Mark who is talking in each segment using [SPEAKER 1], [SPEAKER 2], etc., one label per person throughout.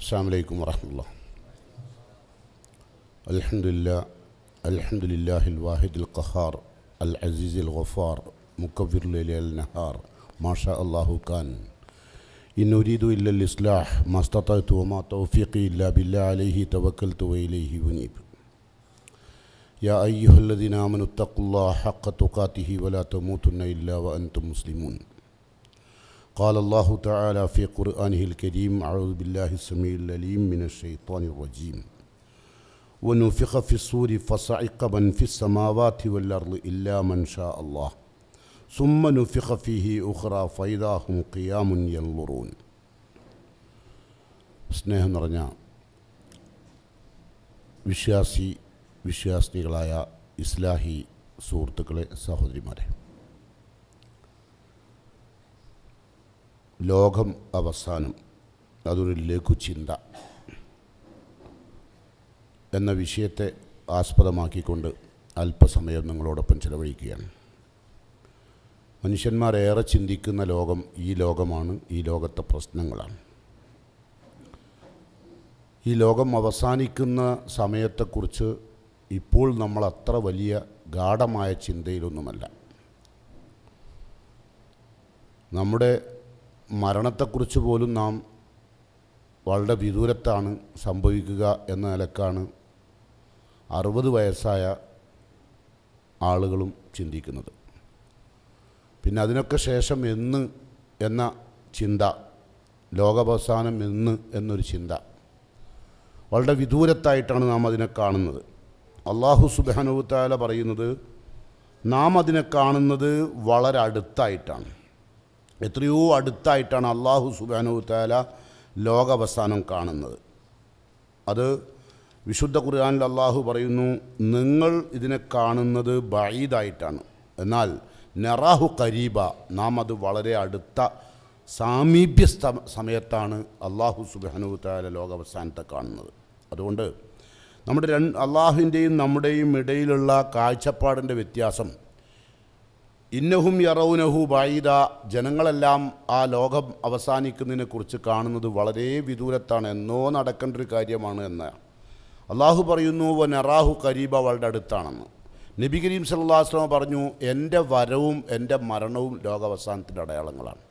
[SPEAKER 1] السلام عليكم ورحمة الله الحمد لله الحمد لله الواحد القهار العزيز الغفار مكبر الليل النهار ما شاء الله كان إن أريد إلا الإصلاح ما استطعت وما توفيقي إلا بالله عليه توكلت وإليه أنيب يا أيها الذين آمنوا اتقوا الله حق تقاته ولا تموتن إلا وأنتم مسلمون قال الله تعالى في قرآنه الكريم أعوذ بالله السميع العليم من الشيطان الرجيم ونفخ في الصور فصعق من في السماوات والأرض إلا من شاء الله ثم نفخ فيه أخرى فإذا هم قيام ينظرون സ്നേഹം നിറഞ്ഞ വിശ്വാസി വിശ്വാസികളായ ഇസ്ലാഹി സുഹൃത്തുക്കളെ സഹോദരിമാരെ ലോകം അവസാനം അതൊരു ലഘുചിന്ത എന്ന വിഷയത്തെ ആസ്പദമാക്കിക്കൊണ്ട് അല്പസമയം നിങ്ങളോടൊപ്പം ചിലവഴിക്കുകയാണ് മനുഷ്യന്മാരേറെ ചിന്തിക്കുന്ന ലോകം ഈ ലോകമാണ് ഈ ലോകത്തെ പ്രശ്നങ്ങളാണ് ഈ ലോകം അവസാനിക്കുന്ന സമയത്തെക്കുറിച്ച് ഇപ്പോൾ നമ്മൾ അത്ര വലിയ ഗാഠമായ ചിന്തയിലൊന്നുമല്ല നമ്മുടെ മരണത്തെക്കുറിച്ച് പോലും നാം വളരെ വിദൂരത്താണ് സംഭവിക്കുക എന്ന നിലക്കാണ് അറുപത് വയസ്സായ ആളുകളും ചിന്തിക്കുന്നത് പിന്നെ അതിനൊക്കെ ശേഷം എന്ന് എന്ന ചിന്ത ലോകാവസാനം എന്ന് എന്നൊരു ചിന്ത വളരെ വിദൂരത്തായിട്ടാണ് നാം അതിനെ കാണുന്നത് അള്ളാഹു സുബാനുത്താല പറയുന്നത് നാം അതിനെ കാണുന്നത് വളരെ അടുത്തായിട്ടാണ് എത്രയോ അടുത്തായിട്ടാണ് അള്ളാഹു സുബാനു താല ലോകാവസാനം കാണുന്നത് അത് വിശുദ്ധ ഖുർആാനിൽ അള്ളാഹു പറയുന്നു നിങ്ങൾ ഇതിനെ കാണുന്നത് ബൈദായിട്ടാണ് എന്നാൽ നെറാഹു കരീബ നാം അത് വളരെ അടുത്ത സാമീപ്യ സമയത്താണ് അള്ളാഹു സുബാനു താല ലോകാവസാനത്തെ കാണുന്നത് അതുകൊണ്ട് നമ്മുടെ രണ്ട് അള്ളാഹുവിൻ്റെയും നമ്മുടെയും ഇടയിലുള്ള കാഴ്ചപ്പാടിൻ്റെ വ്യത്യാസം ഇന്നഹും യറൗനഹു ബായിദ ജനങ്ങളെല്ലാം ആ ലോകം അവസാനിക്കുന്നതിനെ കുറിച്ച് കാണുന്നത് വളരെ വിദൂരത്താണ് എന്നോ നടക്കേണ്ട ഒരു കാര്യമാണ് എന്ന് അള്ളാഹു പറയുന്നു വൻ അറാഹു കരീബ അവളുടെ അടുത്താണെന്ന് നബി കരീം സല്ലാസ്ലാം പറഞ്ഞു എൻ്റെ വരവും എൻ്റെ മരണവും ലോകാവസാനത്തിൻ്റെ അടയാളങ്ങളാണ്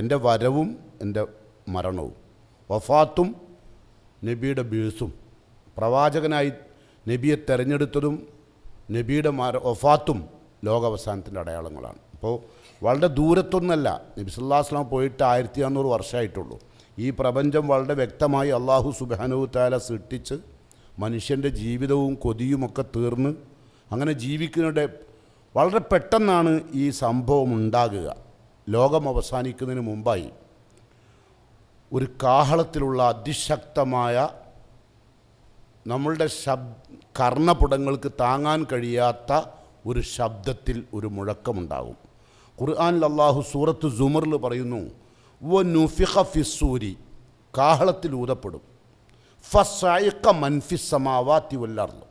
[SPEAKER 1] എൻ്റെ വരവും എൻ്റെ മരണവും വഫാത്തും നബിയുടെ ബീസും പ്രവാചകനായി നബിയെ തെരഞ്ഞെടുത്തതും നബിയുടെ മര വഫാത്തും ലോകാവസാനത്തിൻ്റെ അടയാളങ്ങളാണ് അപ്പോൾ വളരെ ദൂരത്തൊന്നല്ല നബിസുല്ലാസ്ലാം പോയിട്ട് ആയിരത്തി അഞ്ഞൂറ് വർഷമായിട്ടുള്ളൂ ഈ പ്രപഞ്ചം വളരെ വ്യക്തമായി അള്ളാഹു സുബാനു താല സൃഷ്ടിച്ച് മനുഷ്യൻ്റെ ജീവിതവും കൊതിയുമൊക്കെ തീർന്ന് അങ്ങനെ ജീവിക്കുന്നതിൻ്റെ വളരെ പെട്ടെന്നാണ് ഈ സംഭവം ഉണ്ടാകുക ലോകം അവസാനിക്കുന്നതിന് മുമ്പായി ഒരു കാഹളത്തിലുള്ള അതിശക്തമായ നമ്മളുടെ ശബ് കർണപുടങ്ങൾക്ക് താങ്ങാൻ കഴിയാത്ത ഒരു ശബ്ദത്തിൽ ഒരു മുഴക്കമുണ്ടാകും ഖുർആൻ അള്ളാഹു സൂറത്ത് ജുമറിൽ പറയുന്നു വ നുഫിഖ ഫിസൂരി കാഹളത്തിൽ ഊതപ്പെടും ഫസൈക്ക മൻഫി സമാവാത്തി വല്ലാർന്നു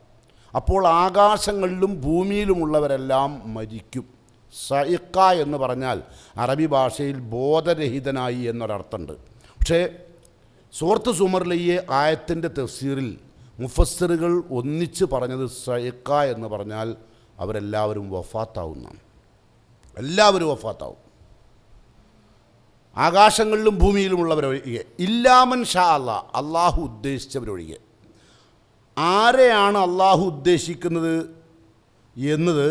[SPEAKER 1] അപ്പോൾ ആകാശങ്ങളിലും ഭൂമിയിലുമുള്ളവരെല്ലാം മരിക്കും സയിക്ക എന്ന് പറഞ്ഞാൽ അറബി ഭാഷയിൽ ബോധരഹിതനായി എന്നൊരർത്ഥമുണ്ട് പക്ഷേ സുഹൃത്ത് സുമർലിയെ ആയത്തിൻ്റെ തഫ്സീറിൽ മുഫസ്സറുകൾ ഒന്നിച്ച് പറഞ്ഞത് സയിക്ക എന്ന് പറഞ്ഞാൽ അവരെല്ലാവരും വഫാത്താവുന്നതാണ് എല്ലാവരും വഫാത്താവും ആകാശങ്ങളിലും ഭൂമിയിലുമുള്ളവരൊഴികെ ഇല്ലാമൻ ഷാ അല്ല അള്ളാഹു ഉദ്ദേശിച്ചവരൊഴികെ ആരെയാണ് അള്ളാഹു ഉദ്ദേശിക്കുന്നത് എന്നത്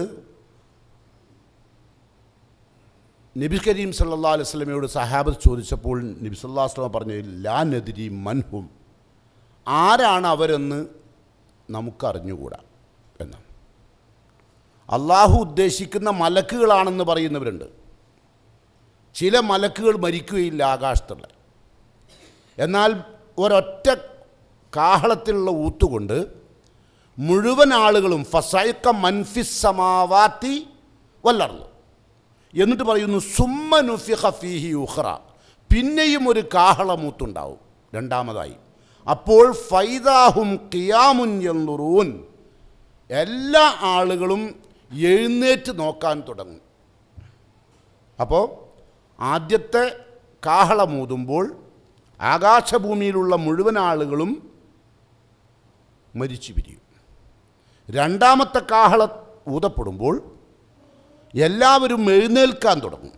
[SPEAKER 1] നബി കരീം സല്ലാ അലൈവലമയോട് സഹാബത്ത് ചോദിച്ചപ്പോൾ നബി സല്ലാ വസ്ലമ പറഞ്ഞു ലാ നദിരി മൻഹും ആരാണ് അവരെന്ന് നമുക്കറിഞ്ഞുകൂടാ അള്ളാഹു ഉദ്ദേശിക്കുന്ന മലക്കുകളാണെന്ന് പറയുന്നവരുണ്ട് ചില മലക്കുകൾ മരിക്കുകയില്ല ആകാശത്തുള്ള എന്നാൽ ഒരൊറ്റ കാഹളത്തിലുള്ള ഊത്തുകൊണ്ട് മുഴുവൻ ആളുകളും ഫസൈക്ക മൻഫിസ് സമാവാത്തി വല്ലർന്നു എന്നിട്ട് പറയുന്നു സുമ്മ നുഫിഖ ഫീഹി ഉഹ്റ പിന്നെയും ഒരു കാഹളമൂത്തുണ്ടാവും രണ്ടാമതായി അപ്പോൾ ഫൈദാഹും കിയാമുൻ എന്നുറൂൻ എല്ലാ ആളുകളും എഴുന്നേറ്റ് നോക്കാൻ തുടങ്ങും അപ്പോൾ ആദ്യത്തെ കാഹളമൂതുമ്പോൾ ആകാശഭൂമിയിലുള്ള മുഴുവൻ ആളുകളും മരിച്ചു പിരിയും രണ്ടാമത്തെ കാഹള ഊതപ്പെടുമ്പോൾ എല്ലാവരും എഴുന്നേൽക്കാൻ തുടങ്ങും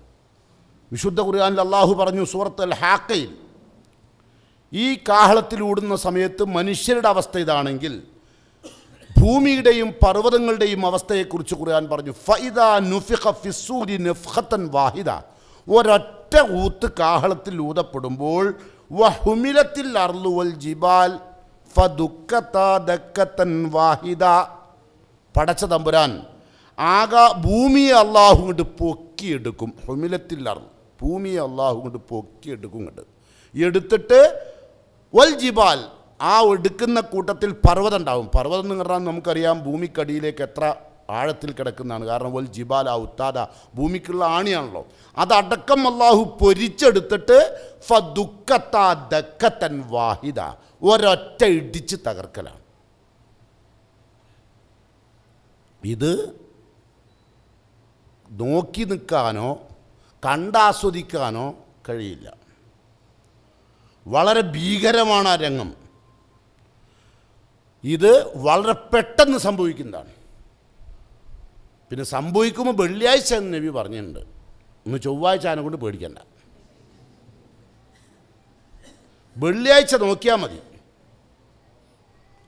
[SPEAKER 1] വിശുദ്ധ ഖുർആാനിൽ അള്ളാഹു പറഞ്ഞു സൂറത്ത് അൽ ഹാക്കയിൽ ഈ കാഹളത്തിലൂടുന്ന സമയത്ത് മനുഷ്യരുടെ അവസ്ഥ ഇതാണെങ്കിൽ ഭൂമിയുടെയും പർവ്വതങ്ങളുടെയും അവസ്ഥയെക്കുറിച്ച് ഖുർആൻ പറഞ്ഞു ഫൈദ നുഫിഖ ഫിസൂരി നഫ്ഖത്തൻ വാഹിദ ഒരൊറ്റ ഊത്ത് കാഹളത്തിൽ ഊതപ്പെടുമ്പോൾ വഹുമിലത്തിൽ അർലുവൽ ജിബാൽ ഫദുക്കത്തൻ വാഹിദ പടച്ച തമ്പുരാൻ ആകാ ഭൂമിയെ അള്ളാഹു കൊണ്ട് പൊക്കിയെടുക്കും ഹുമിലത്തിൽ അർന്നു ഭൂമിയെ അള്ളാഹു കൊണ്ട് പൊക്കിയെടുക്കും കണ്ട് എടുത്തിട്ട് വൽ ജിബാൽ ആ ഒടുക്കുന്ന കൂട്ടത്തിൽ പർവ്വതം ഉണ്ടാവും പർവ്വതം എന്ന് പറഞ്ഞാൽ നമുക്കറിയാം ഭൂമിക്കടിയിലേക്ക് എത്ര ആഴത്തിൽ കിടക്കുന്നതാണ് കാരണം പോലെ ജിബാല ഉത്താദ ഭൂമിക്കുള്ള ആണിയാണല്ലോ അതടക്കം അള്ളാഹു പൊരിച്ചെടുത്തിട്ട് ഫദുക്കത്താ ദക്കത്തൻ വാഹിദ ഒരൊറ്റ ഇടിച്ച് തകർക്കലാണ് ഇത് നോക്കി നിൽക്കാനോ കണ്ടാസ്വദിക്കാനോ കഴിയില്ല വളരെ ഭീകരമാണ് ആ രംഗം ഇത് വളരെ പെട്ടെന്ന് സംഭവിക്കുന്നതാണ് പിന്നെ സംഭവിക്കുമ്പോൾ വെള്ളിയാഴ്ച എന്ന് നബി പറഞ്ഞിട്ടുണ്ട് ഒന്ന് ചൊവ്വാഴ്ച ആനെ കൊണ്ട് പേടിക്കണ്ട വെള്ളിയാഴ്ച നോക്കിയാൽ മതി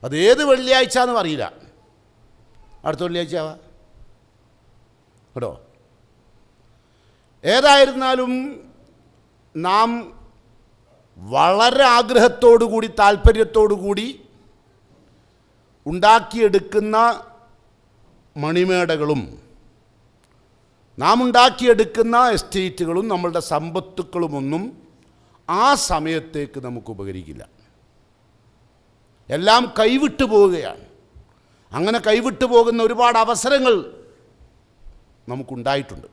[SPEAKER 1] അതേത് വെള്ളിയാഴ്ച എന്ന് അറിയില്ല അടുത്ത വെള്ളിയാഴ്ച ആവാ കേട്ടോ ഏതായിരുന്നാലും നാം വളരെ ആഗ്രഹത്തോടു കൂടി താല്പര്യത്തോടു കൂടി ഉണ്ടാക്കിയെടുക്കുന്ന മണിമേടകളും നാം ഉണ്ടാക്കിയെടുക്കുന്ന എസ്റ്റേറ്റുകളും നമ്മളുടെ സമ്പത്തുക്കളുമൊന്നും ആ സമയത്തേക്ക് നമുക്ക് ഉപകരിക്കില്ല എല്ലാം കൈവിട്ടു പോവുകയാണ് അങ്ങനെ കൈവിട്ടു പോകുന്ന ഒരുപാട് അവസരങ്ങൾ നമുക്കുണ്ടായിട്ടുണ്ട്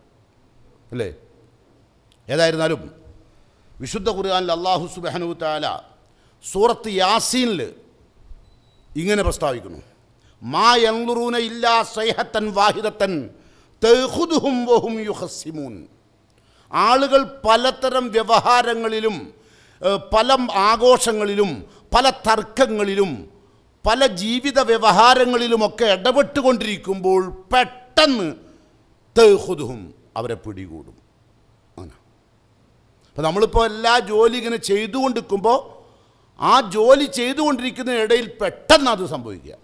[SPEAKER 1] അല്ലേ ഏതായിരുന്നാലും വിശുദ്ധ ഖുർആാനിൽ അള്ളാഹു സുബഹനു താല സൂറത്ത് യാസീനിൽ ഇങ്ങനെ പ്രസ്താവിക്കുന്നു മാ യങ്ലുറൂന ഇല്ലാ സൈഹത്തൻ വാഹിദത്തൻ തെഹുദുഹും വഹും യുഹസിമൂൻ ആളുകൾ പലതരം വ്യവഹാരങ്ങളിലും പല ആഘോഷങ്ങളിലും പല തർക്കങ്ങളിലും പല ജീവിത വ്യവഹാരങ്ങളിലുമൊക്കെ ഇടപെട്ടുകൊണ്ടിരിക്കുമ്പോൾ പെട്ടെന്ന് തെഹുദുഹും അവരെ പിടികൂടും അങ്ങനെ അപ്പം നമ്മളിപ്പോൾ എല്ലാ ജോലി ഇങ്ങനെ ചെയ്തുകൊണ്ടിരിക്കുമ്പോൾ ആ ജോലി ഇടയിൽ പെട്ടെന്ന് അത് സംഭവിക്കുക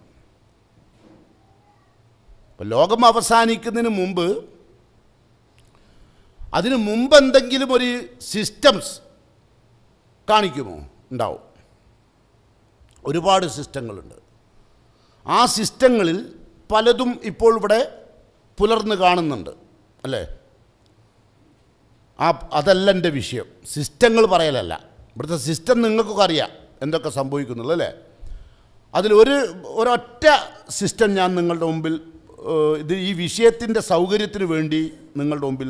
[SPEAKER 1] അപ്പം ലോകം അവസാനിക്കുന്നതിന് മുമ്പ് അതിന് മുമ്പ് എന്തെങ്കിലും ഒരു സിസ്റ്റംസ് കാണിക്കുമോ ഉണ്ടാവും ഒരുപാട് സിസ്റ്റങ്ങളുണ്ട് ആ സിസ്റ്റങ്ങളിൽ പലതും ഇപ്പോൾ ഇവിടെ പുലർന്ന് കാണുന്നുണ്ട് അല്ലേ ആ അതല്ല എൻ്റെ വിഷയം സിസ്റ്റങ്ങൾ പറയലല്ല ഇവിടുത്തെ സിസ്റ്റം നിങ്ങൾക്കൊക്കെ അറിയാം എന്തൊക്കെ സംഭവിക്കുന്നുള്ളൂ അല്ലേ അതിലൊരു ഒരൊറ്റ സിസ്റ്റം ഞാൻ നിങ്ങളുടെ മുമ്പിൽ ഇത് ഈ വിഷയത്തിൻ്റെ സൗകര്യത്തിന് വേണ്ടി നിങ്ങളുടെ മുമ്പിൽ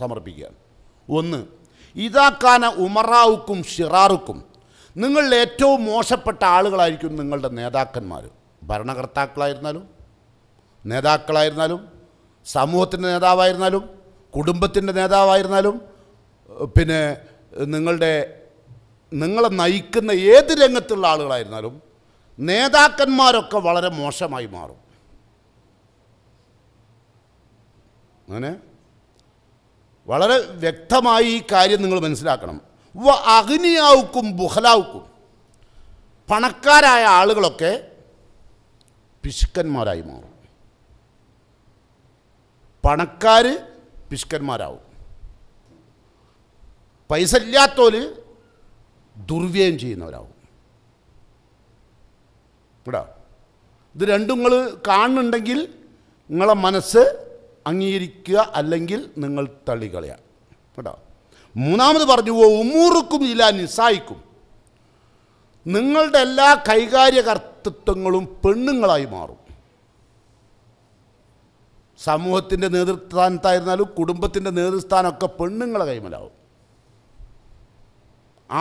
[SPEAKER 1] സമർപ്പിക്കുകയാണ് ഒന്ന് ഇതാക്കാന ഉമറാവുക്കും ഷിറാറുക്കും നിങ്ങളിൽ ഏറ്റവും മോശപ്പെട്ട ആളുകളായിരിക്കും നിങ്ങളുടെ നേതാക്കന്മാർ ഭരണകർത്താക്കളായിരുന്നാലും നേതാക്കളായിരുന്നാലും സമൂഹത്തിൻ്റെ നേതാവായിരുന്നാലും കുടുംബത്തിൻ്റെ നേതാവായിരുന്നാലും പിന്നെ നിങ്ങളുടെ നിങ്ങളെ നയിക്കുന്ന ഏത് രംഗത്തുള്ള ആളുകളായിരുന്നാലും നേതാക്കന്മാരൊക്കെ വളരെ മോശമായി മാറും അങ്ങനെ വളരെ വ്യക്തമായി ഈ കാര്യം നിങ്ങൾ മനസ്സിലാക്കണം വ അഗ്നിയാവുക്കും ബുഹലാവുക്കും പണക്കാരായ ആളുകളൊക്കെ പിശുക്കന്മാരായി മാറും പണക്കാർ പിശുക്കന്മാരാവും പൈസ ഇല്ലാത്തോല് ദുർവ്യയം ചെയ്യുന്നവരാകും ഇവിടെ ഇത് രണ്ടും നിങ്ങൾ കാണുന്നുണ്ടെങ്കിൽ നിങ്ങളെ മനസ്സ് അംഗീകരിക്കുക അല്ലെങ്കിൽ നിങ്ങൾ തള്ളിക്കളയുക കേട്ടോ മൂന്നാമത് പറഞ്ഞു ഉമ്മൂറുക്കും ഇല്ല നിസ്സായിക്കും നിങ്ങളുടെ എല്ലാ കൈകാര്യകർത്തൃത്വങ്ങളും പെണ്ണുങ്ങളായി മാറും സമൂഹത്തിൻ്റെ നേതൃസ്ഥാനത്തായിരുന്നാലും കുടുംബത്തിൻ്റെ നേതൃസ്ഥാനമൊക്കെ പെണ്ണുങ്ങളെ കൈമലാവും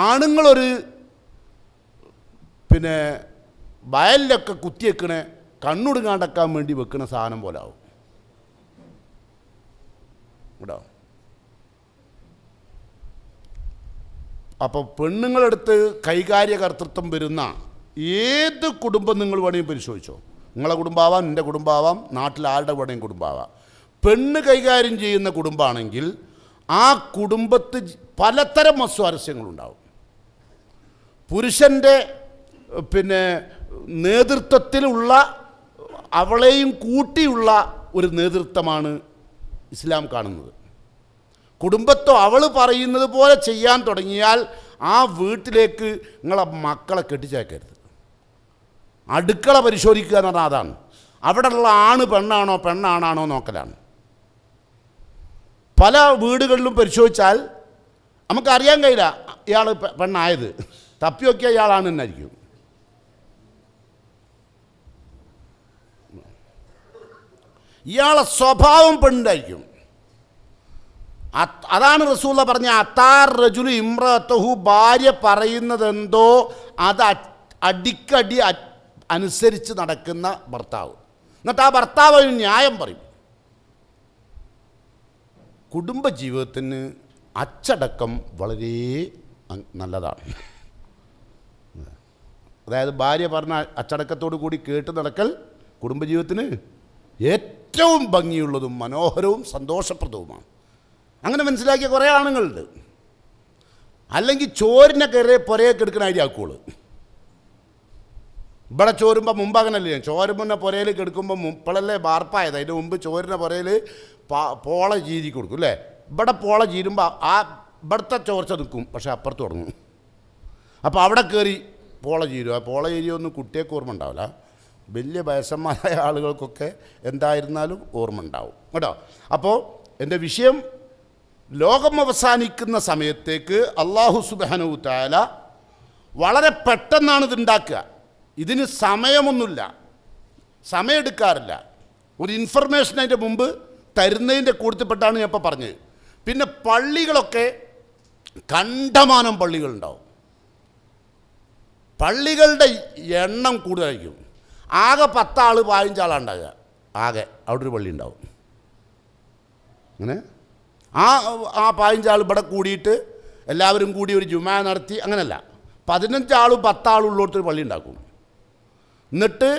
[SPEAKER 1] ആണുങ്ങളൊരു പിന്നെ വയലിലൊക്കെ കുത്തിയേക്കണേ കണ്ണുടുങ്ങാണ്ടക്കാൻ വേണ്ടി വെക്കുന്ന സാധനം പോലെ ആവും കേട്ടോ അപ്പോൾ പെണ്ണുങ്ങളെടുത്ത് കൈകാര്യ കർത്തൃത്വം വരുന്ന ഏത് കുടുംബം നിങ്ങൾ വേണമെങ്കിൽ പരിശോധിച്ചോ നിങ്ങളെ കുടുംബമാവാം നിൻ്റെ കുടുംബമാവാം നാട്ടിൽ ആരുടെ വേണമെങ്കിൽ കുടുംബമാവാം പെണ്ണ് കൈകാര്യം ചെയ്യുന്ന കുടുംബമാണെങ്കിൽ ആ കുടുംബത്ത് പലതരം അസ്വാരസ്യങ്ങളുണ്ടാവും പുരുഷൻ്റെ പിന്നെ നേതൃത്വത്തിലുള്ള അവളെയും കൂട്ടിയുള്ള ഒരു നേതൃത്വമാണ് ഇസ്ലാം കാണുന്നത് കുടുംബത്തോ അവൾ പറയുന്നത് പോലെ ചെയ്യാൻ തുടങ്ങിയാൽ ആ വീട്ടിലേക്ക് നിങ്ങളെ മക്കളെ കെട്ടിച്ചേക്കരുത് അടുക്കള പരിശോധിക്കുക എന്ന് പറഞ്ഞാൽ അതാണ് ഉള്ള ആണ് പെണ്ണാണോ പെണ്ണാണാണോ നോക്കലാണ് പല വീടുകളിലും പരിശോധിച്ചാൽ നമുക്കറിയാൻ കഴിയില്ല ഇയാൾ പെണ്ണായത് തപ്പിയൊക്കെ അയാളാണ് എന്നായിരിക്കും ഇയാളെ സ്വഭാവം പെണ്ണുണ്ടായിരിക്കും അതാണ് റസൂല പറഞ്ഞ അത്താർ റജുലു ഇമ്രത്തഹു ഭാര്യ പറയുന്നതെന്തോ അത് അടിക്കടി അനുസരിച്ച് നടക്കുന്ന ഭർത്താവ് എന്നിട്ട് ആ ഭർത്താവ് ന്യായം പറയും കുടുംബജീവിതത്തിന് അച്ചടക്കം വളരെ നല്ലതാണ് അതായത് ഭാര്യ പറഞ്ഞ അച്ചടക്കത്തോടു കൂടി കേട്ട് നടക്കൽ കുടുംബജീവിതത്തിന് ഏറ്റവും ഭംഗിയുള്ളതും മനോഹരവും സന്തോഷപ്രദവുമാണ് അങ്ങനെ മനസ്സിലാക്കിയ കുറേ ആണുങ്ങളുണ്ട് അല്ലെങ്കിൽ ചോരിനെ കയറി പുരയൊക്കെ എടുക്കണ അരി ആക്കുകയുള്ളു ഇവിടെ ചോരുമ്പോൾ മുമ്പ് അങ്ങനല്ലേ ഞാൻ ചോരുമ്പോൾ പുരയിൽ കെടുക്കുമ്പോൾ മുപ്പളല്ലേ വാർപ്പായത് അതിൻ്റെ മുമ്പ് ചോരിനെ പുരയിൽ പോള ചീരി കൊടുക്കും അല്ലേ ഇവിടെ പോള ചീരുമ്പോൾ ആ ഇവിടുത്തെ ചോർച്ച നിൽക്കും പക്ഷേ അപ്പുറത്ത് തുടങ്ങും അപ്പോൾ അവിടെ കയറി പോള ചീരുക പോള ഒന്നും കുട്ടിയൊക്കെ ഓർമ്മ ഉണ്ടാവില്ല വലിയ വയസ്സന്മാരായ ആളുകൾക്കൊക്കെ എന്തായിരുന്നാലും ഓർമ്മ ഉണ്ടാവും കേട്ടോ അപ്പോൾ എൻ്റെ വിഷയം ലോകം അവസാനിക്കുന്ന സമയത്തേക്ക് അള്ളാഹു സുബാനു താല വളരെ പെട്ടെന്നാണ് ഇതുണ്ടാക്കുക ഇതിന് സമയമൊന്നുമില്ല സമയമെടുക്കാറില്ല ഒരു ഇൻഫർമേഷൻ അതിൻ്റെ മുമ്പ് തരുന്നതിൻ്റെ കൂട്ടത്തിൽപ്പെട്ടാണ് ഞാൻ ഇപ്പോൾ പറഞ്ഞത് പിന്നെ പള്ളികളൊക്കെ കണ്ടമാനം പള്ളികളുണ്ടാവും പള്ളികളുടെ എണ്ണം കൂടുതലായിരിക്കും ആകെ പത്താൾ പതിനഞ്ചാളുണ്ടാകുക ആകെ അവിടെ ഒരു പള്ളി ഉണ്ടാവും അങ്ങനെ ആ ആ പതിനഞ്ചാൾ ഇവിടെ കൂടിയിട്ട് എല്ലാവരും കൂടി ഒരു ജുമാ നടത്തി അങ്ങനല്ല പതിനഞ്ചാളും പത്താളും ഉള്ളോടത്തൊരു പള്ളി ഉണ്ടാക്കും എന്നിട്ട്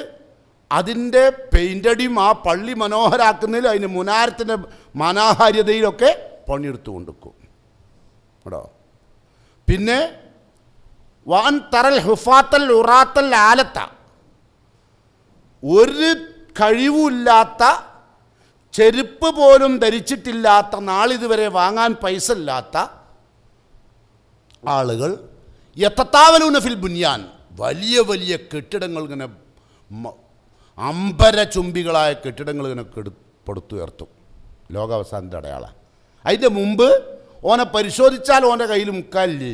[SPEAKER 1] അതിൻ്റെ പെയിൻ്റടിയും ആ പള്ളി മനോഹരാക്കുന്നതിൽ അതിന് മുനാരത്തിൻ്റെ മനോഹാര്യതയിലൊക്കെ പണിയെടുത്തു കൊണ്ടുക്കും കേട്ടോ പിന്നെ വൻ തറൽ ഹുഫാത്തൽ ഉറാത്തൽ ആലത്ത ഒരു കഴിവില്ലാത്ത ചെരുപ്പ് പോലും ധരിച്ചിട്ടില്ലാത്ത നാളിതുവരെ വാങ്ങാൻ പൈസ ഇല്ലാത്ത ആളുകൾ എത്തത്താവലൂന ഫിൽ ബുന്യാൻ വലിയ വലിയ കെട്ടിടങ്ങൾ ഇങ്ങനെ അമ്പര ചുംബികളായ കെട്ടിടങ്ങൾ ഇങ്ങനെ കെടു ലോകാവസാനത്തെ അടയാളം അതിൻ്റെ മുമ്പ് ഓനെ പരിശോധിച്ചാൽ ഓൻ്റെ കയ്യിൽ മുക്കാലില്ലേ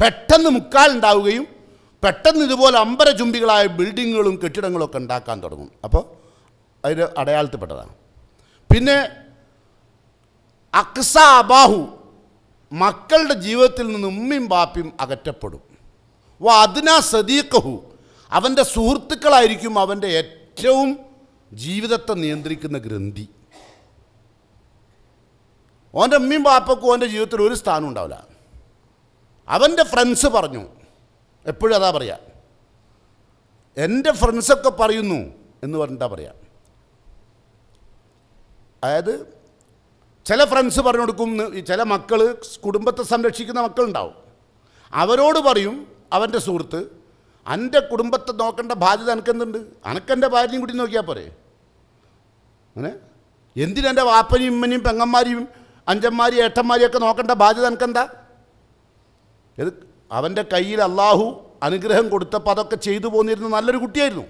[SPEAKER 1] പെട്ടെന്ന് മുക്കാൽ ഉണ്ടാവുകയും പെട്ടെന്ന് ഇതുപോലെ അമ്പരചുംബികളായ ബിൽഡിങ്ങുകളും ഒക്കെ ഉണ്ടാക്കാൻ തുടങ്ങും അപ്പോൾ അതിൻ്റെ അടയാളത്തിൽപ്പെട്ടതാണ് പിന്നെ അക്സ അബാഹു മക്കളുടെ ജീവിതത്തിൽ നിന്ന് ഉമ്മയും ബാപ്പിയും അകറ്റപ്പെടും വാ അതിന സദീഖഹു അവൻ്റെ സുഹൃത്തുക്കളായിരിക്കും അവൻ്റെ ഏറ്റവും ജീവിതത്തെ നിയന്ത്രിക്കുന്ന ഗ്രന്ഥി ഓൻ്റെ ഉമ്മയും ബാപ്പക്കും ഓൻ്റെ ജീവിതത്തിൽ ഒരു സ്ഥാനം ഉണ്ടാവില്ല അവൻ്റെ ഫ്രണ്ട്സ് പറഞ്ഞു എപ്പോഴും അതാ പറയാ എൻ്റെ ഫ്രണ്ട്സൊക്കെ പറയുന്നു എന്ന് പറഞ്ഞിട്ടാ പറയാ അതായത് ചില ഫ്രണ്ട്സ് പറഞ്ഞു കൊടുക്കും ചില മക്കൾ കുടുംബത്തെ സംരക്ഷിക്കുന്ന മക്കളുണ്ടാവും അവരോട് പറയും അവൻ്റെ സുഹൃത്ത് എൻ്റെ കുടുംബത്തെ നോക്കേണ്ട ബാധ്യത എനിക്കെന്തുണ്ട് അനക്കെൻ്റെ ഭാര്യയും കൂടി നോക്കിയാൽ പോരെ അങ്ങനെ എന്തിനെൻ്റെ വാപ്പനെയും ഇമ്മനെയും പെങ്ങന്മാരെയും അഞ്ചന്മാരെയും ഒക്കെ നോക്കേണ്ട ബാധ്യത എനിക്കെന്താ ഇത് അവൻ്റെ കയ്യിൽ അള്ളാഹു അനുഗ്രഹം കൊടുത്തപ്പോൾ അതൊക്കെ ചെയ്തു പോന്നിരുന്ന നല്ലൊരു കുട്ടിയായിരുന്നു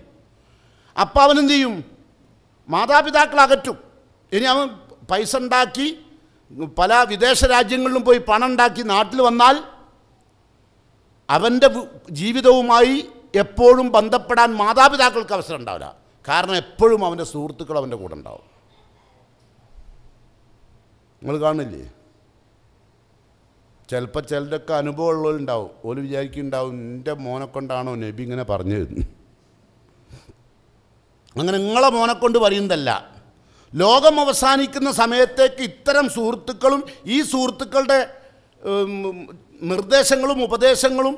[SPEAKER 1] അപ്പം അവനെന്ത് ചെയ്യും മാതാപിതാക്കൾ അകറ്റും ഇനി അവൻ പൈസ ഉണ്ടാക്കി പല വിദേശ രാജ്യങ്ങളിലും പോയി പണം ഉണ്ടാക്കി നാട്ടിൽ വന്നാൽ അവൻ്റെ ജീവിതവുമായി എപ്പോഴും ബന്ധപ്പെടാൻ മാതാപിതാക്കൾക്ക് അവസരം ഉണ്ടാവില്ല കാരണം എപ്പോഴും അവൻ്റെ സുഹൃത്തുക്കൾ അവൻ്റെ കൂടെ ഉണ്ടാവും നിങ്ങൾ കാണില്ലേ ചിലപ്പോൾ ചിലരൊക്കെ അനുഭവമുള്ളവരുണ്ടാവും ഓല് വിചാരിക്കുന്നുണ്ടാവും എൻ്റെ മോനെ കൊണ്ടാണോ നബി ഇങ്ങനെ പറഞ്ഞത് അങ്ങനെ നിങ്ങളെ മോനെ കൊണ്ട് പറയുന്നതല്ല ലോകം അവസാനിക്കുന്ന സമയത്തേക്ക് ഇത്തരം സുഹൃത്തുക്കളും ഈ സുഹൃത്തുക്കളുടെ നിർദ്ദേശങ്ങളും ഉപദേശങ്ങളും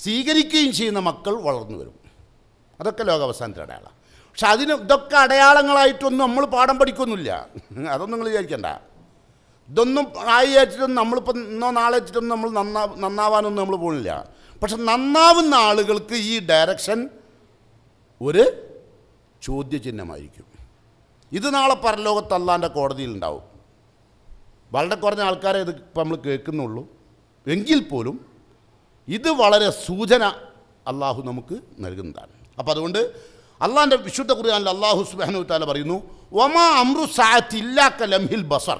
[SPEAKER 1] സ്വീകരിക്കുകയും ചെയ്യുന്ന മക്കൾ വളർന്നു വരും അതൊക്കെ ലോകാവസാനത്തിൻ്റെ അടയാളം പക്ഷെ അതിന് ഇതൊക്കെ അടയാളങ്ങളായിട്ടൊന്നും നമ്മൾ പാഠം പഠിക്കൊന്നുമില്ല അതൊന്നും നിങ്ങൾ വിചാരിക്കണ്ട ഇതൊന്നും ആയി വെച്ചിട്ടൊന്നും നമ്മളിപ്പോൾ ഇന്നോ നാളെ വെച്ചിട്ടൊന്നും നമ്മൾ നന്നാ നന്നാവാനൊന്നും നമ്മൾ പോകുന്നില്ല പക്ഷെ നന്നാവുന്ന ആളുകൾക്ക് ഈ ഡയറക്ഷൻ ഒരു ചോദ്യചിഹ്നമായിരിക്കും ഇത് നാളെ പരലോകത്ത് കോടതിയിൽ കോടതിയിലുണ്ടാവും വളരെ കുറഞ്ഞ ആൾക്കാരെ ഇത് ഇപ്പം നമ്മൾ കേൾക്കുന്നുള്ളൂ എങ്കിൽ പോലും ഇത് വളരെ സൂചന അള്ളാഹു നമുക്ക് നൽകുന്നതാണ് അപ്പോൾ അതുകൊണ്ട് അള്ളാഹിൻ്റെ വിശുദ്ധ കുറിയാനിൽ അള്ളാഹു സുബാനു താല പറയുന്നു ഒമാ അമൃ സാറ്റ് ഇല്ലാക്ക ലംഹിൽ ബസർ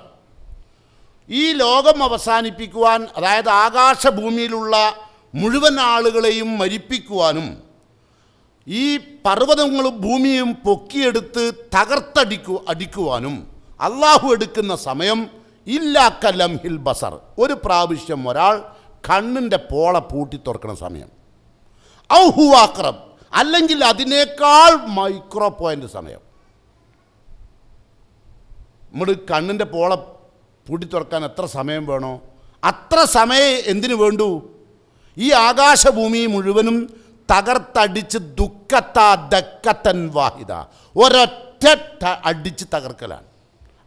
[SPEAKER 1] ഈ ലോകം അവസാനിപ്പിക്കുവാൻ അതായത് ആകാശഭൂമിയിലുള്ള മുഴുവൻ ആളുകളെയും മരിപ്പിക്കുവാനും ഈ പർവ്വതങ്ങളും ഭൂമിയും പൊക്കിയെടുത്ത് തകർത്തടിക്കു അടിക്കുവാനും അള്ളാഹു എടുക്കുന്ന സമയം ഇല്ലാക്കലം ഹിൽ ബസർ ഒരു പ്രാവശ്യം ഒരാൾ കണ്ണിൻ്റെ പോള പൂട്ടി തുറക്കുന്ന സമയം ഔഹുവാക്രം അല്ലെങ്കിൽ അതിനേക്കാൾ മൈക്രോ പോയിൻ്റ് സമയം നമ്മുടെ കണ്ണിൻ്റെ പോള പൂട്ടി തുറക്കാൻ എത്ര സമയം വേണോ അത്ര സമയം എന്തിനു വേണ്ടു ഈ ആകാശഭൂമി മുഴുവനും തകർത്തടിച്ച് ദുഃഖത്താ ദക്കത്തൻ വാഹിത ഒരൊറ്റ അടിച്ച് തകർക്കലാണ്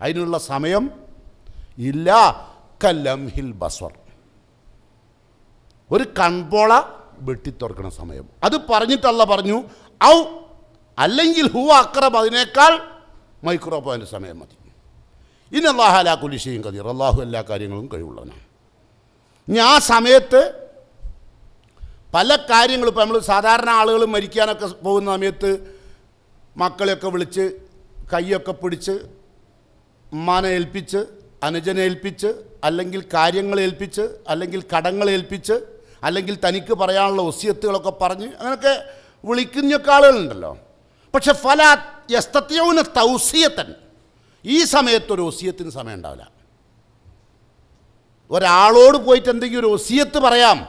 [SPEAKER 1] അതിനുള്ള സമയം ഇല്ല കല്ലംഹിൽ ബസ്വർ ഒരു കൺപോള വെട്ടിത്തുറക്കണ സമയം അത് പറഞ്ഞിട്ടല്ല പറഞ്ഞു ഔ അല്ലെങ്കിൽ ഹൂ അക്രം അതിനേക്കാൾ മൈക്രോ പോയിൻ്റ് സമയം മതി ഇന്ന അള്ളാഹ അലാ കുലിശയും കദീർ അള്ളാഹു എല്ലാ കാര്യങ്ങളും കഴിവുള്ളവനാണ് ഇനി ആ സമയത്ത് പല കാര്യങ്ങളും ഇപ്പോൾ നമ്മൾ സാധാരണ ആളുകൾ മരിക്കാനൊക്കെ പോകുന്ന സമയത്ത് മക്കളെയൊക്കെ വിളിച്ച് കൈയൊക്കെ പിടിച്ച് ഉമ്മാനെ ഏൽപ്പിച്ച് അനുജനെ ഏൽപ്പിച്ച് അല്ലെങ്കിൽ കാര്യങ്ങൾ ഏൽപ്പിച്ച് അല്ലെങ്കിൽ കടങ്ങൾ ഏൽപ്പിച്ച് അല്ലെങ്കിൽ തനിക്ക് പറയാനുള്ള ഒസ്യത്തുകളൊക്കെ പറഞ്ഞ് അങ്ങനെയൊക്കെ വിളിക്കുന്ന ആളുകളുണ്ടല്ലോ പക്ഷെ ഫല യസ്തത്യൗന തൗസിയത്തൻ ഈ സമയത്തൊരു ഒസിയത്തിന് സമയം ഉണ്ടാവില്ല ഒരാളോട് പോയിട്ട് എന്തെങ്കിലും ഒരു ഒസിയത്ത് പറയാം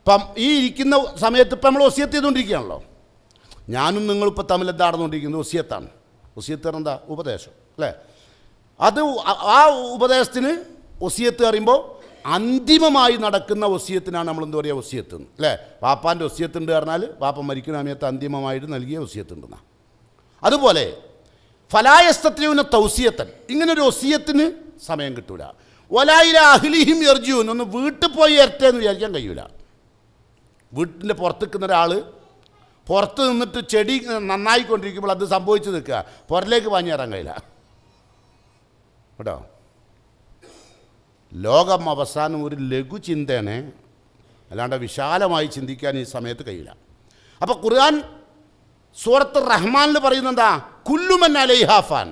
[SPEAKER 1] ഇപ്പം ഈ ഇരിക്കുന്ന സമയത്ത് ഇപ്പം നമ്മൾ ഒസിയത്ത് ചെയ്തുകൊണ്ടിരിക്കുകയാണല്ലോ ഞാനും നിങ്ങളിപ്പോൾ തമ്മിൽ എന്താ നടന്നുകൊണ്ടിരിക്കുന്നത് ഒസിയത്താണ് ഒസിയത്ത് എന്താ ഉപദേശം അല്ലേ അത് ആ ഉപദേശത്തിന് ഒസിയത്ത് പറയുമ്പോൾ അന്തിമമായി നടക്കുന്ന ഒസിയത്തിനാണ് നമ്മൾ എന്താ പറയുക ഒസിയത്ത് അല്ലേ വാപ്പാൻ്റെ ഒസിയത്തുണ്ട് പറഞ്ഞാൽ വാപ്പ മരിക്കുന്ന സമയത്ത് അന്തിമമായിട്ട് നൽകിയ ഒസിയത്തുണ്ടെന്നാണ് അതുപോലെ ഫലായസ്തത്യൂന തൗസിയത്തൻ ഇങ്ങനൊരു ഒസിയത്തിന് സമയം കിട്ടൂല ഒലായില അഹ്ലിഹിം എർജുവിൻ ഒന്ന് വീട്ടിൽ പോയി എന്ന് വിചാരിക്കാൻ കഴിയൂല വീട്ടിൻ്റെ പുറത്ത് നിൽക്കുന്ന ഒരാൾ പുറത്ത് നിന്നിട്ട് ചെടി നന്നായിക്കൊണ്ടിരിക്കുമ്പോൾ അത് സംഭവിച്ചു നിൽക്കുക പുറത്തേക്ക് പാഞ്ഞേറാൻ കഴിയില്ല കേട്ടോ ലോകം അവസാനം ഒരു ലഘു ചിന്തയാണ് അല്ലാണ്ട് വിശാലമായി ചിന്തിക്കാൻ ഈ സമയത്ത് കഴിയില്ല അപ്പോൾ ഖുർആൻ സൂറത്ത് റഹ്മാനിൽ പറയുന്നത് എന്താ കുല്ലുമൻ അലൈഹാഫാൻ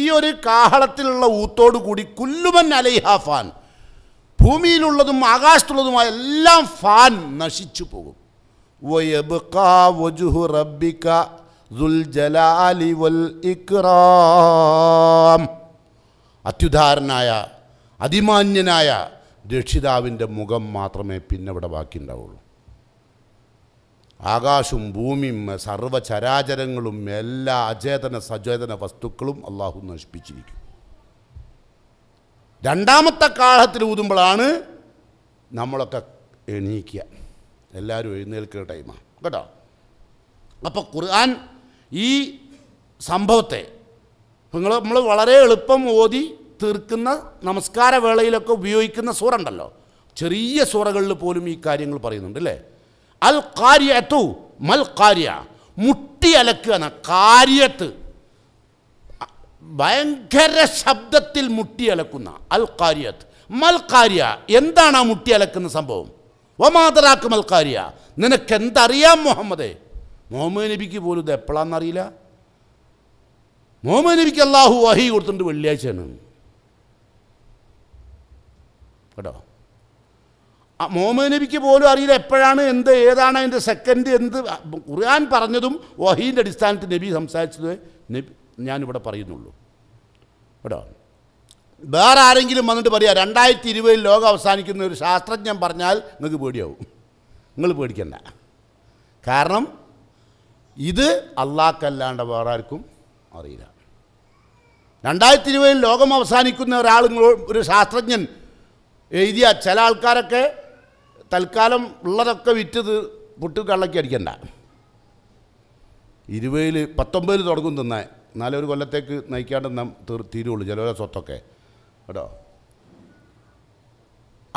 [SPEAKER 1] ഈ ഒരു കാഹളത്തിലുള്ള ഊത്തോടു കൂടി കുല്ലുമൻ അലൈഹാഫാൻ ഭൂമിയിലുള്ളതും ആകാശത്തുള്ളതുമായ എല്ലാം ഫാൻ നശിച്ചു പോകും അത്യുദാരനായ അതിമാന്യനായ രക്ഷിതാവിൻ്റെ മുഖം മാത്രമേ പിന്നെ ഇവിടെ ബാക്കിയുണ്ടാവുള്ളൂ ആകാശവും ഭൂമിയും സർവചരാചരങ്ങളും എല്ലാ അചേതന സചേതന വസ്തുക്കളും അള്ളാഹു നശിപ്പിച്ചിരിക്കും രണ്ടാമത്തെ കാലത്തിൽ ഊതുമ്പോഴാണ് നമ്മളൊക്കെ എണീക്കുക എല്ലാവരും എഴുന്നേൽക്കുക ടൈമാണ് കേട്ടോ അപ്പോൾ ഖുർആൻ ഈ സംഭവത്തെ നിങ്ങൾ നമ്മൾ വളരെ എളുപ്പം ഓതി തീർക്കുന്ന നമസ്കാര വേളയിലൊക്കെ ഉപയോഗിക്കുന്ന സൂറ ഉണ്ടല്ലോ ചെറിയ സൂറകളിൽ പോലും ഈ കാര്യങ്ങൾ പറയുന്നുണ്ട് അല്ലേ അൽ കാര്യത്തു മൽ കാര്യ മുട്ടി എന്ന കാര്യത്ത് ഭയങ്കര ശബ്ദത്തിൽ മുട്ടി അലക്കുന്ന അൽ കാര്യത്ത് മൽ കാര്യ എന്താണ് ആ മുട്ടി അലക്കുന്ന സംഭവം ഒമാതറാക്ക് മൽ കാര്യ എന്തറിയാം മുഹമ്മദേ മുഹമ്മദ് നബിക്ക് പോലും ഇത് എപ്പോഴാണെന്നറിയില്ല മുഹമ്മദ് നബിക്ക് അള്ളാഹു വഹി കൊടുത്തിട്ടുണ്ട് വെള്ളിയാഴ്ചയാണ് കേട്ടോ മോമ നബിക്ക് പോലും അറിയില്ല എപ്പോഴാണ് എന്ത് ഏതാണ് അതിൻ്റെ സെക്കൻഡ് എന്ത് ഖുർആൻ പറഞ്ഞതും വഹീൻ്റെ അടിസ്ഥാനത്തിൽ നബി സംസാരിച്ചത് നബി ഞാനിവിടെ പറയുന്നുള്ളൂ കേട്ടോ വേറെ ആരെങ്കിലും വന്നിട്ട് പറയുക രണ്ടായിരത്തി ഇരുപതിൽ ലോകം അവസാനിക്കുന്ന ഒരു ശാസ്ത്രജ്ഞൻ പറഞ്ഞാൽ നിങ്ങൾക്ക് പേടിയാവും നിങ്ങൾ പേടിക്കണ്ട കാരണം ഇത് അള്ളാഹ്ക്കല്ലാണ്ട് വേറെ ആർക്കും അറിയില്ല രണ്ടായിരത്തി ഇരുപതിൽ ലോകം അവസാനിക്കുന്ന ഒരാൾ ഒരു ശാസ്ത്രജ്ഞൻ എഴുതിയ ചില ആൾക്കാരൊക്കെ തൽക്കാലം ഉള്ളതൊക്കെ വിറ്റത് പുട്ട് കള്ളക്കി അടിക്കണ്ട ഇരുപതിൽ പത്തൊമ്പതിൽ തുടങ്ങും തിന്നാൻ എന്നാലേ ഒരു കൊല്ലത്തേക്ക് നയിക്കാണ്ട് നാം തീർ തീരുള്ളൂ ചിലവരെ സ്വത്തൊക്കെ കേട്ടോ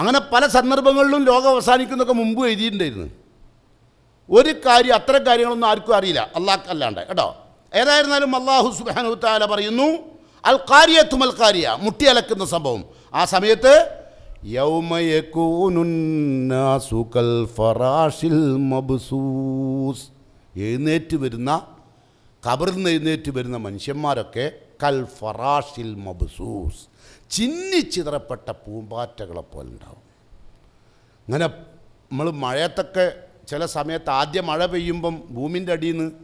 [SPEAKER 1] അങ്ങനെ പല സന്ദർഭങ്ങളിലും ലോകം അവസാനിക്കുന്നൊക്കെ മുമ്പ് എഴുതിയിട്ടുണ്ടായിരുന്നു ഒരു കാര്യം അത്തരം കാര്യങ്ങളൊന്നും ആർക്കും അറിയില്ല അള്ളാഹ് അല്ലാണ്ട് കേട്ടോ ഏതായിരുന്നാലും അള്ളാഹു താല പറയുന്നു അൽ തുമൽക്കാരിയ മുട്ടി അലക്കുന്ന സംഭവം ആ സമയത്ത് മബ്സൂസ് എഴുന്നേറ്റ് വരുന്ന കബറിൽ നിന്ന് എഴുന്നേറ്റ് വരുന്ന മനുഷ്യന്മാരൊക്കെ കൽ ഫറാഷിൽ മബ്സൂസ് ചിന്നിച്ചിതറപ്പെട്ട പൂമ്പാറ്റകളെ പോലെ ഉണ്ടാവും അങ്ങനെ നമ്മൾ മഴയത്തൊക്കെ ചില സമയത്ത് ആദ്യം മഴ പെയ്യുമ്പം ഭൂമിൻ്റെ അടിയിൽ നിന്ന്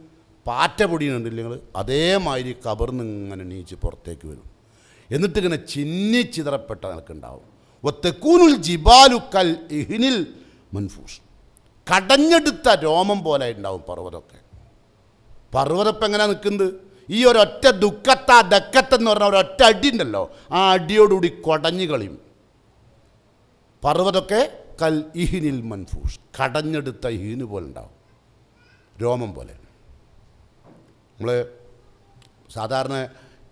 [SPEAKER 1] പാറ്റ പൊടിയുന്നുണ്ടല്ലേ നിങ്ങൾ അതേമാതിരി കബറിന്ന് ഇങ്ങനെ നീച്ച് പുറത്തേക്ക് വരും എന്നിട്ടിങ്ങനെ ചിന്നിച്ചിതറപ്പെട്ട നിനക്കുണ്ടാവും ഒത്തക്കൂനുൽ ജിബാലുക്കൽ ഇഹിനിൽ മൻഫൂസ് കടഞ്ഞെടുത്ത രോമം പോലെ ഉണ്ടാവും പർവ്വതമൊക്കെ പർവ്വതപ്പം എങ്ങനെ നിൽക്കുന്നത് ഈ ഒരൊറ്റ ദുഃഖത്ത ദക്കത്തെന്ന് പറഞ്ഞ ഒരൊറ്റ അടി ഉണ്ടല്ലോ ആ അടിയോടുകൂടി കൊടഞ്ഞു കളിയും പർവ്വതമൊക്കെ കൽ ഇഹിനിൽ മൻഫൂസ് കടഞ്ഞെടുത്ത ഇഹിന് പോലെ ഉണ്ടാവും രോമം പോലെ നമ്മൾ സാധാരണ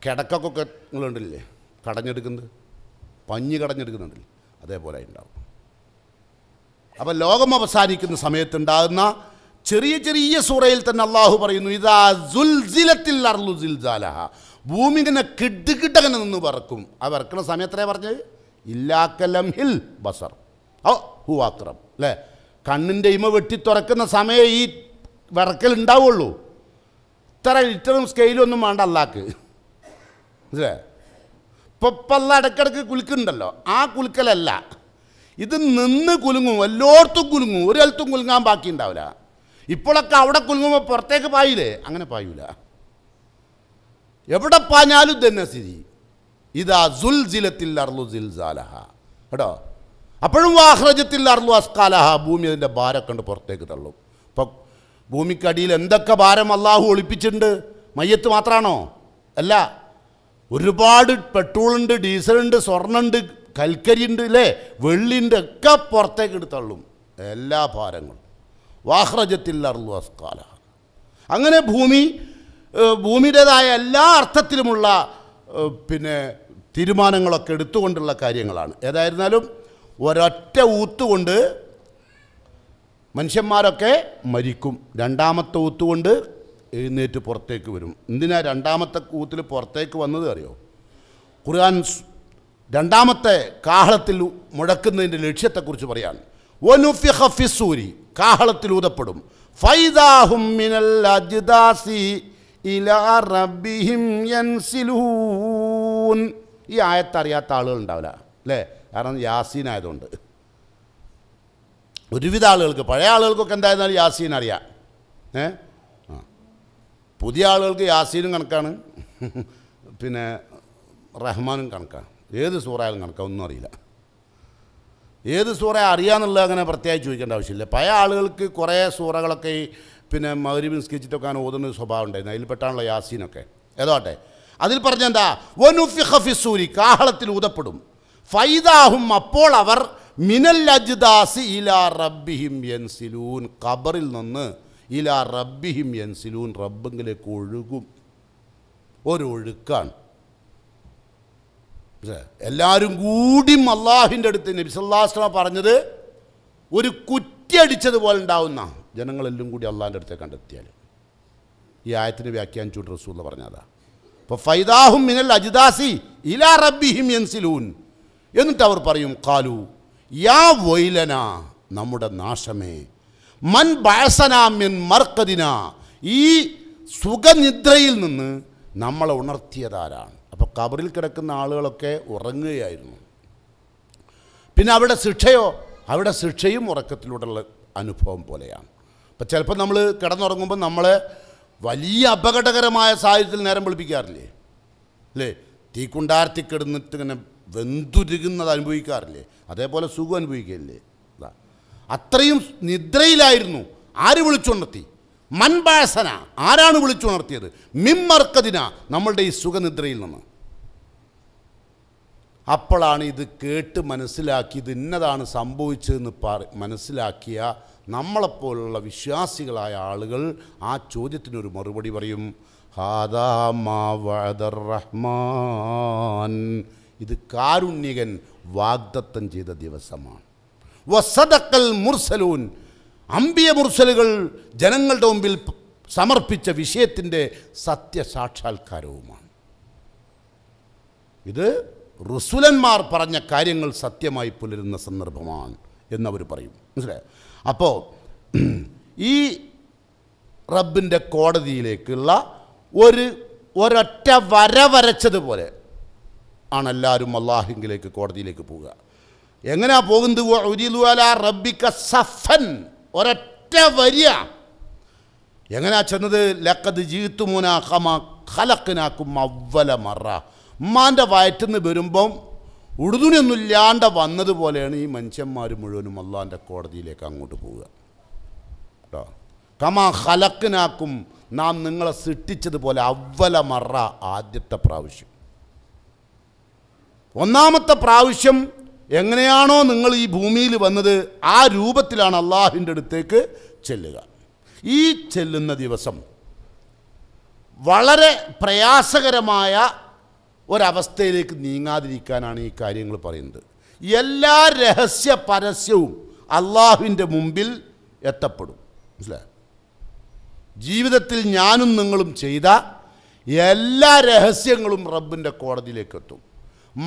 [SPEAKER 1] കിടക്കൊക്കെ നിങ്ങളുണ്ടല്ലേ കടഞ്ഞെടുക്കുന്നത് പഞ്ഞു കടഞ്ഞെടുക്കുന്നുണ്ടല്ലോ അതേപോലെ ഉണ്ടാവും അപ്പം ലോകം അവസാനിക്കുന്ന സമയത്തുണ്ടാകുന്ന ചെറിയ ചെറിയ സൂറയിൽ തന്നെ അള്ളാഹു പറയുന്നു ഇതാ സുൽസിലത്തിൽ അർലു സിൽസാലഹ ഭൂമി ഇങ്ങനെ നിന്ന് പറക്കും ആ വറക്കണ സമയത്തേ പറഞ്ഞത് ഇല്ലാക്കലം ഹിൽ ബസർ ഓ ഹുവാക്രം അല്ലേ കണ്ണിൻ്റെ ഇമ വെട്ടി തുറക്കുന്ന സമയം ഈ വിറക്കൽ ഉണ്ടാവുള്ളൂ ഇത്ര സ്കെയിലും സ്കെയിലൊന്നും വേണ്ട അല്ലാക്ക് മനസ്സിലായി ഇപ്പോൾ ഇടയ്ക്കിടയ്ക്ക് കുലുക്കുന്നുണ്ടല്ലോ ആ കുലുക്കലല്ല ഇത് നിന്ന് കുലുങ്ങും എല്ലായിടത്തും കുലുങ്ങും ഒരിടത്തും കുലുങ്ങാൻ ഉണ്ടാവില്ല ഇപ്പോഴൊക്കെ അവിടെ കുലുങ്ങുമ്പോൾ പുറത്തേക്ക് പായില്ലേ അങ്ങനെ പായൂല എവിടെ പാഞ്ഞാലും തന്നെ സ്ഥിതി ഇതാ സുൽ ജിലത്തിൽ അർലു ജിൽസാലഹ കേട്ടോ അപ്പോഴും വാഹ്രജത്തിൽ അർലു അസ്കാലഹ ഭൂമി അതിൻ്റെ ഭാരമൊക്കെ ഉണ്ട് പുറത്തേക്ക് തള്ളും ഇപ്പം ഭൂമിക്കടിയിൽ എന്തൊക്കെ ഭാരം അള്ളാഹു ഒളിപ്പിച്ചിട്ടുണ്ട് മയ്യത്ത് മാത്രമാണോ അല്ല ഒരുപാട് പെട്രോളുണ്ട് ഡീസലുണ്ട് സ്വർണ്ണുണ്ട് കൽക്കരിയുണ്ട് അല്ലേ വെള്ളിൻ്റെ ഒക്കെ പുറത്തേക്ക് എടുത്തള്ളും എല്ലാ ഭാരങ്ങളും വാഹ്രജത്തിൽ അർവാസ്കാല അങ്ങനെ ഭൂമി ഭൂമിയുടേതായ എല്ലാ അർത്ഥത്തിലുമുള്ള പിന്നെ തീരുമാനങ്ങളൊക്കെ എടുത്തുകൊണ്ടുള്ള കാര്യങ്ങളാണ് ഏതായിരുന്നാലും ഒരൊറ്റ ഊത്തുകൊണ്ട് മനുഷ്യന്മാരൊക്കെ മരിക്കും രണ്ടാമത്തെ ഊത്തുകൊണ്ട് എഴുന്നേറ്റ് പുറത്തേക്ക് വരും എന്തിനാ രണ്ടാമത്തെ കൂത്തിൽ പുറത്തേക്ക് വന്നത് അറിയോ ഖുർആൻ രണ്ടാമത്തെ കാഹളത്തിൽ മുഴക്കുന്നതിൻ്റെ ലക്ഷ്യത്തെക്കുറിച്ച് പറയാൻ സൂരി കാഹളത്തിൽ ഊതപ്പെടും ഈ ആയത്തറിയാത്ത ഉണ്ടാവില്ല അല്ലേ കാരണം യാസീൻ ഒരുവിധ ആളുകൾക്ക് പഴയ ആളുകൾക്കൊക്കെ എന്തായിരുന്നാലും യാസീൻ അറിയാം ഏഹ് പുതിയ ആളുകൾക്ക് യാസീനും കണക്കാണ് പിന്നെ റഹ്മാനും കണക്കാണ് ഏത് സൂറായാലും കണക്കാണ് ഒന്നും അറിയില്ല ഏത് സൂറ അറിയാമെന്നുള്ളത് അങ്ങനെ പ്രത്യേകിച്ച് ചോദിക്കേണ്ട ആവശ്യമില്ല പല ആളുകൾക്ക് കുറേ സൂറകളൊക്കെ ഈ പിന്നെ മൗരിബ് നിസ്കരിച്ചിട്ടൊക്കെ അങ്ങനെ ഓതുന്ന സ്വഭാവം ഉണ്ടായിരുന്നു അതിൽപ്പെട്ടാണല്ലോ യാസീനൊക്കെ ഏതോട്ടെ അതിൽ പറഞ്ഞെന്താ സൂരി കാഹളത്തിൽ ഊതപ്പെടും ഫൈദാഹും അപ്പോൾ അവർ മിനൽ അജ്ദാസി ഇലാ റബ്ബിഹിം യൻസിലൂൻ ഖബറിൽ നിന്ന് ഇല റബ്ബിഹിം യൻസിലൂൻ റബ്ബിലേക്ക് ഒഴുകും ഒരൊഴുക്കാണ് എല്ലാവരും കൂടി അള്ളാഹിൻ്റെ അടുത്ത് നബിസല്ലാസ്ലമ പറഞ്ഞത് ഒരു അടിച്ചതുപോലെ ഉണ്ടാവുന്ന ജനങ്ങളെല്ലാം കൂടി അള്ളാഹിൻ്റെ അടുത്ത് കണ്ടെത്തിയാൽ ഈ ആയത്തിന് വ്യാഖ്യാനിച്ചുകൊണ്ട് റസൂൽ പറഞ്ഞതാ അപ്പോൾ ഫൈദാഹും മിനൽ അജിദാസി ഇലാ റബ്ബിഹിം യൻസിലൂൻ എന്നിട്ട് അവർ പറയും കാലു യാ വൈലന നമ്മുടെ നാശമേ മൻ ബയസനാമ്യൻ മർക്കതിന ഈ സുഖനിദ്രയിൽ നിന്ന് നമ്മളെ ഉണർത്തിയതാരാണ് അപ്പോൾ കബറിൽ കിടക്കുന്ന ആളുകളൊക്കെ ഉറങ്ങുകയായിരുന്നു പിന്നെ അവിടെ ശിക്ഷയോ അവിടെ ശിക്ഷയും ഉറക്കത്തിലൂടെയുള്ള അനുഭവം പോലെയാണ് അപ്പം ചിലപ്പോൾ നമ്മൾ കിടന്നുറങ്ങുമ്പോൾ നമ്മളെ വലിയ അപകടകരമായ സാഹചര്യത്തിൽ നേരം വിളിപ്പിക്കാറില്ലേ അല്ലേ തീക്കുണ്ടാർത്തി കിടന്നിട്ട് ഇങ്ങനെ വെന്തുരുകുന്നത് അനുഭവിക്കാറില്ലേ അതേപോലെ സുഖം അനുഭവിക്കില്ലേ അത്രയും നിദ്രയിലായിരുന്നു ആര് വിളിച്ചുണർത്തി മൺപാസന ആരാണ് വിളിച്ചുണർത്തിയത് മിമ്മർക്കതിന നമ്മളുടെ ഈ സുഖനിദ്രയിൽ നിന്ന് അപ്പോഴാണ് ഇത് കേട്ട് മനസ്സിലാക്കി ഇത് ഇന്നതാണ് സംഭവിച്ചതെന്ന് പറ മനസ്സിലാക്കിയ നമ്മളെപ്പോലുള്ള വിശ്വാസികളായ ആളുകൾ ആ ചോദ്യത്തിനൊരു മറുപടി പറയും റഹ്മാൻ ഇത് കാരുണ്യകൻ വാഗ്ദത്തം ചെയ്ത ദിവസമാണ് വസദക്കൽ മുർസലൂൻ അമ്പിയ മുർസലുകൾ ജനങ്ങളുടെ മുമ്പിൽ സമർപ്പിച്ച വിഷയത്തിൻ്റെ സത്യസാക്ഷാത്കാരവുമാണ് ഇത് റുസുലന്മാർ പറഞ്ഞ കാര്യങ്ങൾ സത്യമായി പുലരുന്ന സന്ദർഭമാണ് എന്നവർ പറയും മനസ്സിലായോ അപ്പോൾ ഈ റബ്ബിൻ്റെ കോടതിയിലേക്കുള്ള ഒരു ഒരൊറ്റ വര വരച്ചതുപോലെ ആണ് അള്ളാഹിങ്കിലേക്ക് കോടതിയിലേക്ക് പോവുക എങ്ങനെയാ പോകുന്നത് ഉരിലുവല റബ്ബിക്ക സഫൻ ഒരൊറ്റ വരിയ എങ്ങനെയാ ചെന്നത് ലക്കത് ജീത്തുമൂന ഹമ ഖലക്കിനാക്കും അവല മറ ഉമ്മാൻ്റെ വയറ്റിൽ നിന്ന് വരുമ്പം ഉടുതുണിയൊന്നുമില്ലാണ്ട് വന്നതുപോലെയാണ് ഈ മനുഷ്യന്മാർ മുഴുവനും അള്ളാൻ്റെ കോടതിയിലേക്ക് അങ്ങോട്ട് പോവുക കേട്ടോ കമ ഹലക്കിനാക്കും നാം നിങ്ങളെ സൃഷ്ടിച്ചതുപോലെ അവല മറ ആദ്യത്തെ പ്രാവശ്യം ഒന്നാമത്തെ പ്രാവശ്യം എങ്ങനെയാണോ നിങ്ങൾ ഈ ഭൂമിയിൽ വന്നത് ആ രൂപത്തിലാണ് അള്ളാഹുവിൻ്റെ അടുത്തേക്ക് ചെല്ലുക ഈ ചെല്ലുന്ന ദിവസം വളരെ പ്രയാസകരമായ ഒരവസ്ഥയിലേക്ക് നീങ്ങാതിരിക്കാനാണ് ഈ കാര്യങ്ങൾ പറയുന്നത് എല്ലാ രഹസ്യ പരസ്യവും അള്ളാഹുവിൻ്റെ മുമ്പിൽ എത്തപ്പെടും മനസ്സിലായി ജീവിതത്തിൽ ഞാനും നിങ്ങളും ചെയ്ത എല്ലാ രഹസ്യങ്ങളും റബ്ബിൻ്റെ കോടതിയിലേക്ക് എത്തും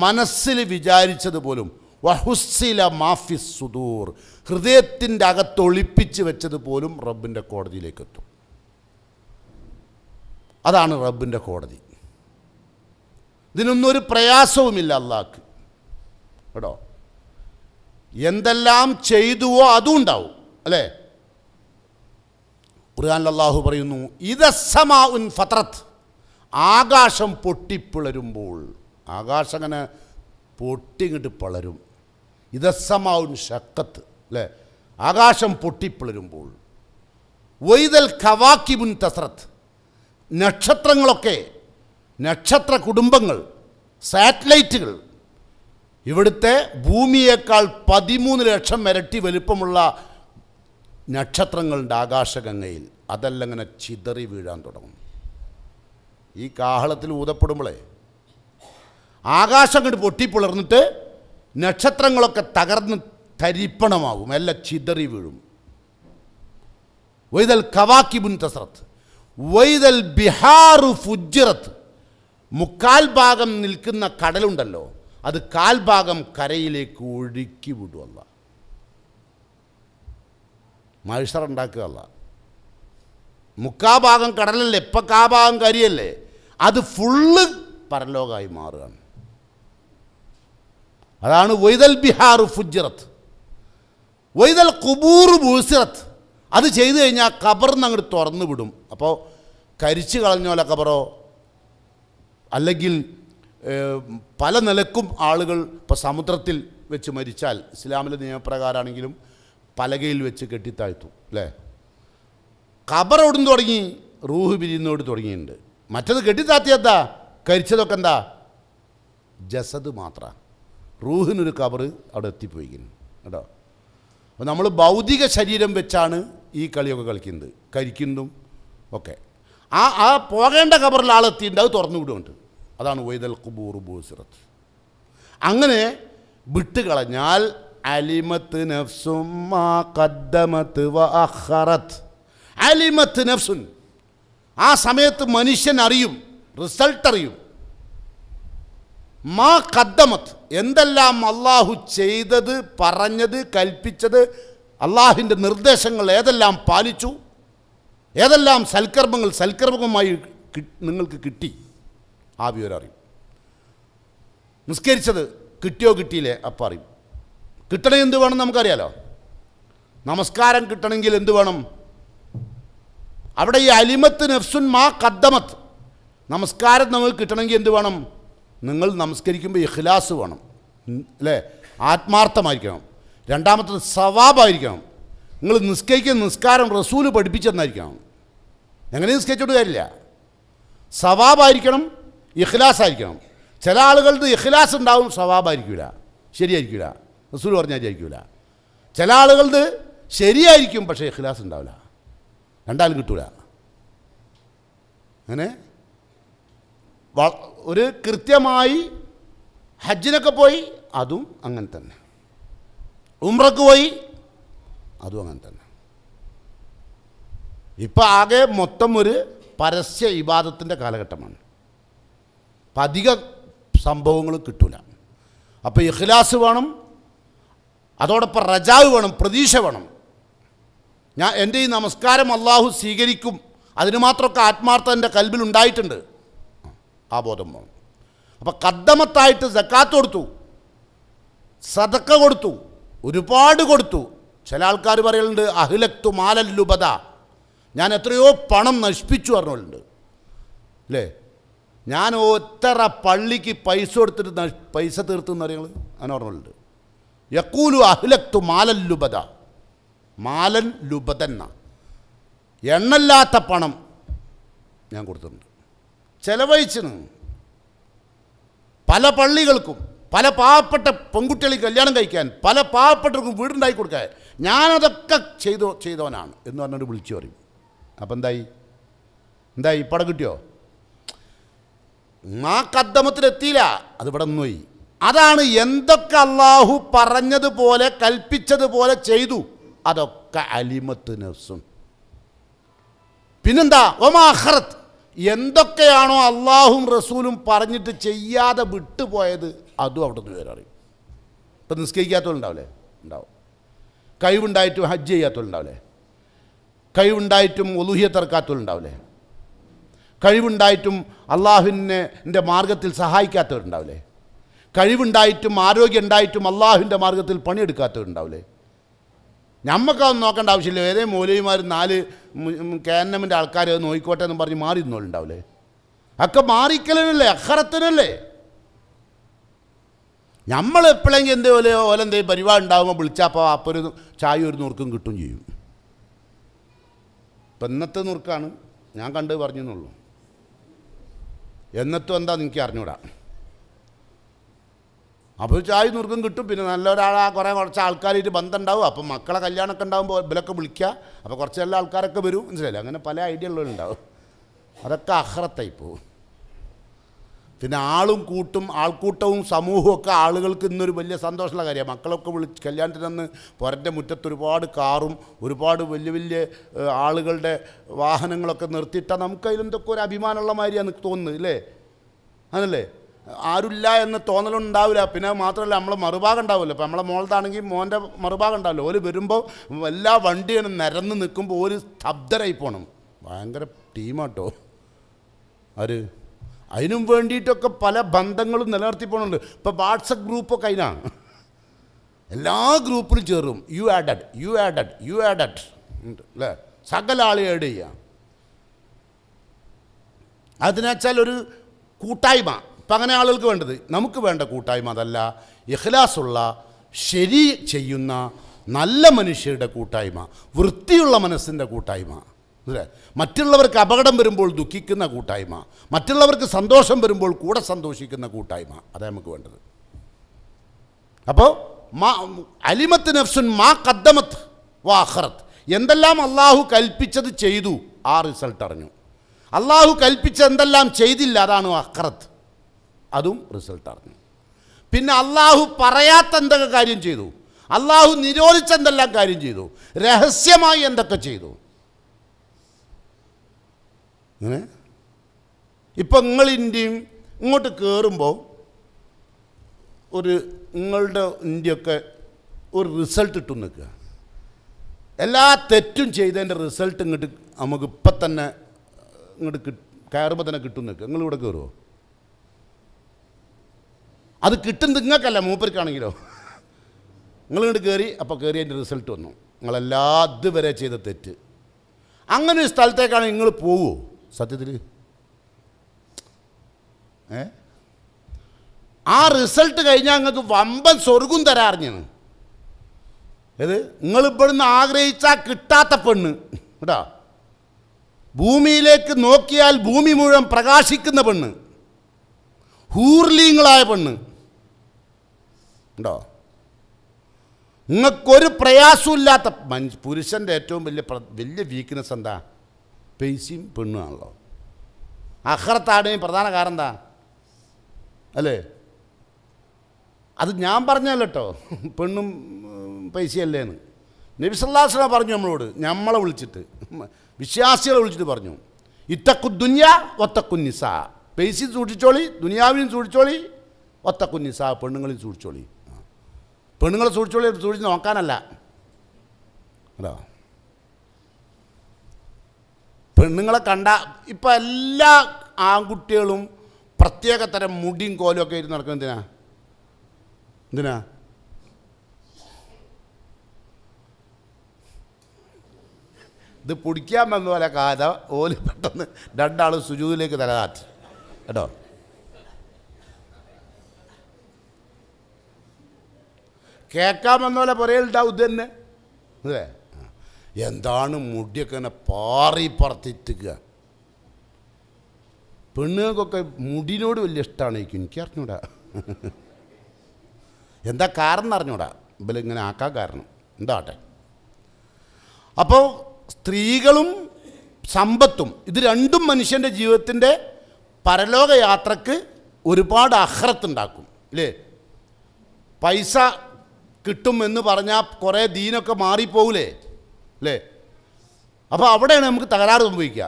[SPEAKER 1] മനസ്സിൽ വിചാരിച്ചതുപോലും വഹുസില മാഫിസ് സുദൂർ ഹൃദയത്തിൻ്റെ അകത്ത് ഒളിപ്പിച്ച് വെച്ചത് പോലും റബ്ബിൻ്റെ കോടതിയിലേക്ക് എത്തും അതാണ് റബ്ബിൻ്റെ കോടതി ഇതിനൊന്നും ഒരു പ്രയാസവുമില്ല അള്ളാഹ്ക്ക് കേട്ടോ എന്തെല്ലാം ചെയ്തുവോ അതും ഉണ്ടാവും അല്ലേ ഖുർആൻ അള്ളാഹു പറയുന്നു ഇതസമാ ഉൻ ഫത്രത്ത് ആകാശം പൊട്ടിപ്പിളരുമ്പോൾ ആകാശം അങ്ങനെ പൊട്ടിങ്ങിട്ട് പളരും ഇതസമാവുൻ ശക്കത്ത് അല്ലേ ആകാശം പൊട്ടിപ്പിളരുമ്പോൾ വൈതൽ മുൻ തസ്രത്ത് നക്ഷത്രങ്ങളൊക്കെ നക്ഷത്ര കുടുംബങ്ങൾ സാറ്റലൈറ്റുകൾ ഇവിടുത്തെ ഭൂമിയേക്കാൾ പതിമൂന്ന് ലക്ഷം ഇരട്ടി വലിപ്പമുള്ള നക്ഷത്രങ്ങളുടെ ആകാശഗംഗയിൽ അതെല്ലാം ഇങ്ങനെ ചിതറി വീഴാൻ തുടങ്ങും ഈ കാഹളത്തിൽ ഊതപ്പെടുമ്പോളേ ആകാശം അങ്ങോട്ട് പൊട്ടിപ്പിളർന്നിട്ട് നക്ഷത്രങ്ങളൊക്കെ തകർന്ന് തരിപ്പണമാകും എല്ലാം ചിതറി വീഴും വൈതൽ കവാക്കിബുൻ തസ്രത്ത് വൈതൽ ബിഹാറു ഫുജിറത്ത് മുക്കാൽ ഭാഗം നിൽക്കുന്ന കടലുണ്ടല്ലോ അത് കാൽഭാഗം കരയിലേക്ക് ഒഴുക്കി വിടുമല്ല മനുഷ്യറുണ്ടാക്കുകയല്ല മുക്കാ ഭാഗം കടലല്ലേ ഇപ്പം കാഭാഗം ഭാഗം കരിയല്ലേ അത് ഫുള്ള് പരലോകമായി മാറുകയാണ് അതാണ് വൈതൽ ബിഹാർ ഫുജിറത്ത് വൈതൽ കുബൂർ ബുസിറത്ത് അത് ചെയ്തു കഴിഞ്ഞാൽ കബറിന്ന് അങ്ങോട്ട് തുറന്നു വിടും അപ്പോൾ കരിച്ചു കളഞ്ഞോല കബറോ അല്ലെങ്കിൽ പല നിലക്കും ആളുകൾ ഇപ്പോൾ സമുദ്രത്തിൽ വെച്ച് മരിച്ചാൽ ഇസ്ലാമിലെ നിയമപ്രകാരമാണെങ്കിലും പലകയിൽ വെച്ച് കെട്ടിത്താഴ്ത്തും അല്ലേ കബറോടും തുടങ്ങി റൂഹ് പിരിയുന്നോട് തുടങ്ങിയിട്ടുണ്ട് മറ്റത് കെട്ടിത്താത്തിയെന്താ കരിച്ചതൊക്കെ എന്താ ജസദ് മാത്രമാണ് റൂഹിനൊരു കബറ് അവിടെ എത്തിപ്പോയിക്കുന്നു കേട്ടോ അപ്പോൾ നമ്മൾ ഭൗതിക ശരീരം വെച്ചാണ് ഈ കളിയൊക്കെ കളിക്കുന്നത് കരിക്കുന്നതും ഒക്കെ ആ ആ പോകേണ്ട കബറിൽ ആളെത്തിയിട്ടുണ്ട് അത് തുറന്നു വിടുന്നുണ്ട് അതാണ് വൈദൽ കുബൂർ ബൂസിറത്ത് അങ്ങനെ വിട്ട് കളഞ്ഞാൽ അലിമത്ത് നഫ്സും അലിമത്ത് നഫ്സുൻ ആ സമയത്ത് മനുഷ്യൻ അറിയും റിസൾട്ട് അറിയും മാ കദ്ദമത്ത് എന്തെല്ലാം അള്ളാഹു ചെയ്തത് പറഞ്ഞത് കൽപ്പിച്ചത് അള്ളാഹുവിൻ്റെ നിർദ്ദേശങ്ങൾ ഏതെല്ലാം പാലിച്ചു ഏതെല്ലാം സൽക്കർമ്മങ്ങൾ സൽക്കർമ്മമായി നിങ്ങൾക്ക് കിട്ടി ആ വിവരം അറിയും നിസ്കരിച്ചത് കിട്ടിയോ കിട്ടിയില്ലേ അപ്പം അറിയും കിട്ടണേ എന്ത് വേണം നമുക്കറിയാലോ നമസ്കാരം കിട്ടണമെങ്കിൽ എന്ത് വേണം അവിടെ ഈ അലിമത്ത് നഫ്സുൻ മാ കദ്ദമത്ത് നമസ്കാരം നമുക്ക് കിട്ടണമെങ്കിൽ എന്ത് വേണം നിങ്ങൾ നമസ്കരിക്കുമ്പോൾ ഇഖ്ലാസ് വേണം അല്ലേ ആത്മാർത്ഥമായിരിക്കണം രണ്ടാമത്തത് സവാബായിരിക്കണം നിങ്ങൾ നിസ്കരിക്കുന്ന നിസ്കാരം റസൂല് പഠിപ്പിച്ചെന്നായിരിക്കണം എങ്ങനെ നിസ്കരിച്ചോട്ട് കാര്യമില്ല സവാബായിരിക്കണം ഇഖ്ലാസ് ആയിരിക്കണം ചില ആളുകളുടെ ഇഖ്ലാസ് ഉണ്ടാവും സവാബായിരിക്കില്ല ശരിയായിരിക്കില്ല റസൂൽ പറഞ്ഞാൽ വിചാരിക്കില്ല ചില ആളുകളുടെ ശരിയായിരിക്കും പക്ഷേ ഇഖ്ലാസ് ഉണ്ടാവില്ല രണ്ടാലും കിട്ടൂല അങ്ങനെ ഒരു കൃത്യമായി ഹജ്ജിനൊക്കെ പോയി അതും അങ്ങനെ തന്നെ ഉമ്രക്ക് പോയി അതും അങ്ങനെ തന്നെ ഇപ്പം ആകെ മൊത്തം ഒരു പരസ്യ വിവാദത്തിൻ്റെ കാലഘട്ടമാണ് അപ്പം അധിക സംഭവങ്ങൾ കിട്ടൂല അപ്പോൾ ഇഖ്ലാസ് വേണം അതോടൊപ്പം റജാവ് വേണം പ്രതീക്ഷ വേണം ഞാൻ എൻ്റെ ഈ നമസ്കാരം അള്ളാഹു സ്വീകരിക്കും അതിന് മാത്രമൊക്കെ ആത്മാർത്ഥം എൻ്റെ കൽബിൽ ഉണ്ടായിട്ടുണ്ട് ആ ബോധം വന്നു അപ്പോൾ കദ്ദമത്തായിട്ട് സക്കാത്ത് കൊടുത്തു സതക്ക കൊടുത്തു ഒരുപാട് കൊടുത്തു ചില ആൾക്കാർ പറയലുണ്ട് അഹിലത്തു മാലല്ലുപത ഞാൻ എത്രയോ പണം നശിപ്പിച്ചു പറഞ്ഞുണ്ട് അല്ലേ ഞാൻ ഒത്തറ പള്ളിക്ക് പൈസ കൊടുത്തിട്ട് പൈസ തീർത്തെന്ന് അറിയങ്ങൾ അങ്ങനെ പറഞ്ഞുണ്ട് യക്കൂലു അഹിലത്തു മാലൽ മാലല്ലുപതെന്ന എണ്ണല്ലാത്ത പണം ഞാൻ കൊടുത്തിട്ടുണ്ട് ചെലവഴിച്ചിന് പല പള്ളികൾക്കും പല പാവപ്പെട്ട പെൺകുട്ടികളിൽ കല്യാണം കഴിക്കാൻ പല പാവപ്പെട്ടവർക്കും വീടുണ്ടാക്കി കൊടുക്കാൻ ഞാനതൊക്കെ ചെയ്തോ ചെയ്തവനാണ് എന്ന് പറഞ്ഞിട്ട് വിളിച്ചു പറയും അപ്പം എന്തായി എന്തായി ഇപ്പം കിട്ടിയോ ആ കദ്ദമത്തിലെത്തിയില്ല അത് ഇവിടെ നിന്നുപോയി അതാണ് എന്തൊക്കെ അള്ളാഹു പറഞ്ഞതുപോലെ കൽപ്പിച്ചതുപോലെ ചെയ്തു അതൊക്കെ അലിമത്ത് നസും പിന്നെന്താ ഒമാഹറത്ത് എന്തൊക്കെയാണോ അള്ളാഹും റസൂലും പറഞ്ഞിട്ട് ചെയ്യാതെ വിട്ടുപോയത് അതും അവിടെ നിന്ന് വരെ അറിയും ഇപ്പം നിസ്കരിക്കാത്തവരുണ്ടാവില്ലേ ഉണ്ടാവും കഴിവുണ്ടായിട്ടും ഹജ്ജ് ചെയ്യാത്തവരുണ്ടാവില്ലേ കഴിവുണ്ടായിട്ടും ഒലുഹിയ തർക്കാത്തവരുണ്ടാവില്ലേ കഴിവുണ്ടായിട്ടും അള്ളാഹുവിനെ മാർഗത്തിൽ സഹായിക്കാത്തവരുണ്ടാവില്ലേ കഴിവുണ്ടായിട്ടും ആരോഗ്യം ഉണ്ടായിട്ടും അള്ളാഹുവിൻ്റെ മാർഗത്തിൽ പണിയെടുക്കാത്തവരുണ്ടാവില്ലേ നമുക്കതൊന്നും നോക്കേണ്ട ആവശ്യമില്ല വേറെ മൂലയുമാർ നാല് കാനമിൻ്റെ ആൾക്കാർ നോയിക്കോട്ടെ എന്ന് പറഞ്ഞ് മാറി നിന്നോലുണ്ടാവില്ലേ അക്ക മാറിക്കലിനല്ലേ അഹറത്തിനല്ലേ നമ്മൾ എപ്പോഴെങ്കിലും എന്തേ പോലെ എന്തേ പരിപാടി ഉണ്ടാകുമ്പോൾ വിളിച്ചപ്പോൾ അപ്പോൾ ഒരു ചായ ഒരു നുറുക്കും കിട്ടും ചെയ്യും ഇപ്പം ഇന്നത്തെ നുറുക്കാണ് ഞാൻ കണ്ട് എന്നുള്ളൂ എന്നത്തും എന്താ നിങ്ങൾക്ക് അറിഞ്ഞൂടാം അപ്പോൾ ചായ നുറുക്കം കിട്ടും പിന്നെ ഒരാളാ കുറേ കുറച്ച് ആൾക്കാരായിട്ട് ബന്ധമുണ്ടാവും അപ്പം മക്കളെ കല്യാണമൊക്കെ ഉണ്ടാകുമ്പോൾ ഇവരൊക്കെ വിളിക്കുക അപ്പോൾ കുറച്ച് എല്ലാ ആൾക്കാരൊക്കെ വരും മനസ്സിലായില്ലേ അങ്ങനെ പല ഐഡിയ ഉള്ളവരുണ്ടാവും അതൊക്കെ അഹ്റത്തായി പോവും പിന്നെ ആളും കൂട്ടും ആൾക്കൂട്ടവും സമൂഹവും ഒക്കെ ആളുകൾക്ക് ഇന്നൊരു വലിയ സന്തോഷമുള്ള കാര്യമാണ് മക്കളൊക്കെ വിളിച്ച് കല്യാണത്തിനന്ന് പുരൻ്റെ മുറ്റത്ത് ഒരുപാട് കാറും ഒരുപാട് വലിയ വലിയ ആളുകളുടെ വാഹനങ്ങളൊക്കെ നിർത്തിയിട്ടാൽ നമുക്ക് അതിലെന്തൊക്കെ ഒരു അഭിമാനമുള്ള മാതിരിയാണ് തോന്നുന്നത് ഇല്ലേ ആണല്ലേ ആരുമില്ല എന്ന് തോന്നലുണ്ടാവില്ല പിന്നെ മാത്രമല്ല നമ്മളെ മറുഭാഗം ഉണ്ടാവില്ല അപ്പോൾ നമ്മളെ മോളത്താണെങ്കിൽ മോൻ്റെ മറുഭാഗം ഉണ്ടാവില്ല ഓല് വരുമ്പോൾ എല്ലാ വണ്ടിയാണ് നിരന്ന് നിൽക്കുമ്പോൾ ഒരു സ്തബ്ധരായി പോകണം ഭയങ്കര ടീമാട്ടോ ആര് അതിനും വേണ്ടിയിട്ടൊക്കെ പല ബന്ധങ്ങളും നിലനിർത്തി പോകുന്നുണ്ട് ഇപ്പോൾ വാട്സപ്പ് ഗ്രൂപ്പൊക്കെ അതിനാണ് എല്ലാ ഗ്രൂപ്പിലും ചേറും you added you added you added ഉണ്ട് അല്ലേ സകല ആൾ ആഡ് ചെയ്യാം അതിനെച്ചാൽ ഒരു കൂട്ടായ്മ ഇപ്പം അങ്ങനെ ആളുകൾക്ക് വേണ്ടത് നമുക്ക് വേണ്ട കൂട്ടായ്മ അതല്ല ഇഖ്ലാസുള്ള ശരി ചെയ്യുന്ന നല്ല മനുഷ്യരുടെ കൂട്ടായ്മ വൃത്തിയുള്ള മനസ്സിൻ്റെ കൂട്ടായ്മ അല്ലേ മറ്റുള്ളവർക്ക് അപകടം വരുമ്പോൾ ദുഃഖിക്കുന്ന കൂട്ടായ്മ മറ്റുള്ളവർക്ക് സന്തോഷം വരുമ്പോൾ കൂടെ സന്തോഷിക്കുന്ന കൂട്ടായ്മ അതാണ് നമുക്ക് വേണ്ടത് അപ്പോൾ അലിമത്ത് നഫ്സുൻ മാ കദ്ദമത്ത് വാഹറത്ത് എന്തെല്ലാം അള്ളാഹു കൽപ്പിച്ചത് ചെയ്തു ആ റിസൾട്ട് അറിഞ്ഞു അള്ളാഹു കൽപ്പിച്ച എന്തെല്ലാം ചെയ്തില്ല അതാണ് അഖറത്ത് അതും റിസൾട്ട് അറിഞ്ഞു പിന്നെ അള്ളാഹു പറയാത്ത എന്തൊക്കെ കാര്യം ചെയ്തു അള്ളാഹു നിരോധിച്ച എന്തെല്ലാം കാര്യം ചെയ്തു രഹസ്യമായി എന്തൊക്കെ ചെയ്തു അങ്ങനെ ഇപ്പം നിങ്ങൾ ഇന്ത്യയും ഇങ്ങോട്ട് കയറുമ്പോൾ ഒരു നിങ്ങളുടെ ഇന്ത്യയൊക്കെ ഒരു റിസൾട്ട് ഇട്ടു നിൽക്കുക എല്ലാ തെറ്റും ചെയ്തതിൻ്റെ റിസൾട്ട് ഇങ്ങോട്ട് നമുക്ക് ഇപ്പം തന്നെ ഇങ്ങോട്ട് കയറുമ്പോൾ തന്നെ കിട്ടും നിൽക്കുക നിങ്ങളിവിടെ കയറുമോ അത് കിട്ടും നിങ്ങൾക്കല്ല മൂപ്പർക്കാണെങ്കിലോ നിങ്ങളിങ്ങോട്ട് കയറി അപ്പോൾ കയറി അതിൻ്റെ റിസൾട്ട് വന്നു നിങ്ങളെല്ലാ ഇതുവരെ ചെയ്ത തെറ്റ് അങ്ങനെ ഒരു സ്ഥലത്തേക്കാണ് നിങ്ങൾ പോവുമോ സത്യത്തിൽ ഏ ആ റിസൾട്ട് കഴിഞ്ഞാൽ നിങ്ങൾക്ക് വമ്പൻ സ്വർഗം തരാറിഞ്ഞാണ് ഏത് നിങ്ങളിവിടുന്ന് ആഗ്രഹിച്ചാൽ കിട്ടാത്ത പെണ്ണ് കേട്ടോ ഭൂമിയിലേക്ക് നോക്കിയാൽ ഭൂമി മുഴുവൻ പ്രകാശിക്കുന്ന പെണ്ണ് ഹൂർലിങ്ങളായ പെണ്ണ് ഉണ്ടോ നിങ്ങൾക്കൊരു പ്രയാസമില്ലാത്ത മനുഷ്യ പുരുഷൻ്റെ ഏറ്റവും വലിയ വലിയ വീക്ക്നെസ് എന്താ പൈസയും പെണ്ണുമാണല്ലോ അഹ്റത്താടുകയും പ്രധാന കാരണം എന്താ അല്ലേ അത് ഞാൻ പറഞ്ഞല്ലോ കേട്ടോ പെണ്ണും പൈസയല്ലേന്ന് നബിസല്ലാസ്ല പറഞ്ഞു നമ്മളോട് നമ്മളെ വിളിച്ചിട്ട് വിശ്വാസികളെ വിളിച്ചിട്ട് പറഞ്ഞു ഇത്തക്കു ദുന്യ ഒത്തക്കു പൈസയും സൂക്ഷിച്ചോളി ദുനിയാവിനും സൂക്ഷിച്ചോളി ഒത്ത കുഞ്ഞി സാ പെണ്ണുങ്ങളെയും സൂക്ഷിച്ചോളി പെണ്ണുങ്ങളെ സൂക്ഷിച്ചോളി സൂക്ഷിച്ച് നോക്കാനല്ല കേട്ടോ പെണ്ണുങ്ങളെ കണ്ട ഇപ്പം എല്ലാ ആൺകുട്ടികളും പ്രത്യേക തരം മുടിയും കോലും ഒക്കെ ആയിട്ട് നടക്കുന്നത് എന്തിനാ എന്തിനാ ഇത് പിടിക്കാൻ വന്നപോലെ കാത ഓല് പെട്ടെന്ന് രണ്ടാൾ സുജൂതിലേക്ക് തലതാറ്റി കേട്ടോ കേൾക്കാമെന്നോലെ ഇത് തന്നെ അല്ലേ എന്താണ് മുടിയൊക്കെ ഇങ്ങനെ പാറി പറത്തിക്കുക പെണ്ണുങ്ങൾക്കൊക്കെ മുടിനോട് വലിയ ഇഷ്ടമാണ് എനിക്ക് എനിക്ക് അറിഞ്ഞൂടാ എന്താ കാരണം അറിഞ്ഞൂടാ ഇങ്ങനെ ആക്കാൻ കാരണം എന്താട്ടെ അപ്പോൾ സ്ത്രീകളും സമ്പത്തും ഇത് രണ്ടും മനുഷ്യൻ്റെ ജീവിതത്തിൻ്റെ പരലോകയാത്രക്ക് ഒരുപാട് അഹ്റത്തുണ്ടാക്കും അല്ലേ പൈസ കിട്ടും എന്ന് പറഞ്ഞാൽ കുറേ ദീനൊക്കെ മാറിപ്പോകൂലേ അല്ലേ അപ്പോൾ അവിടെയാണ് നമുക്ക് തകരാറ് സംഭവിക്കുക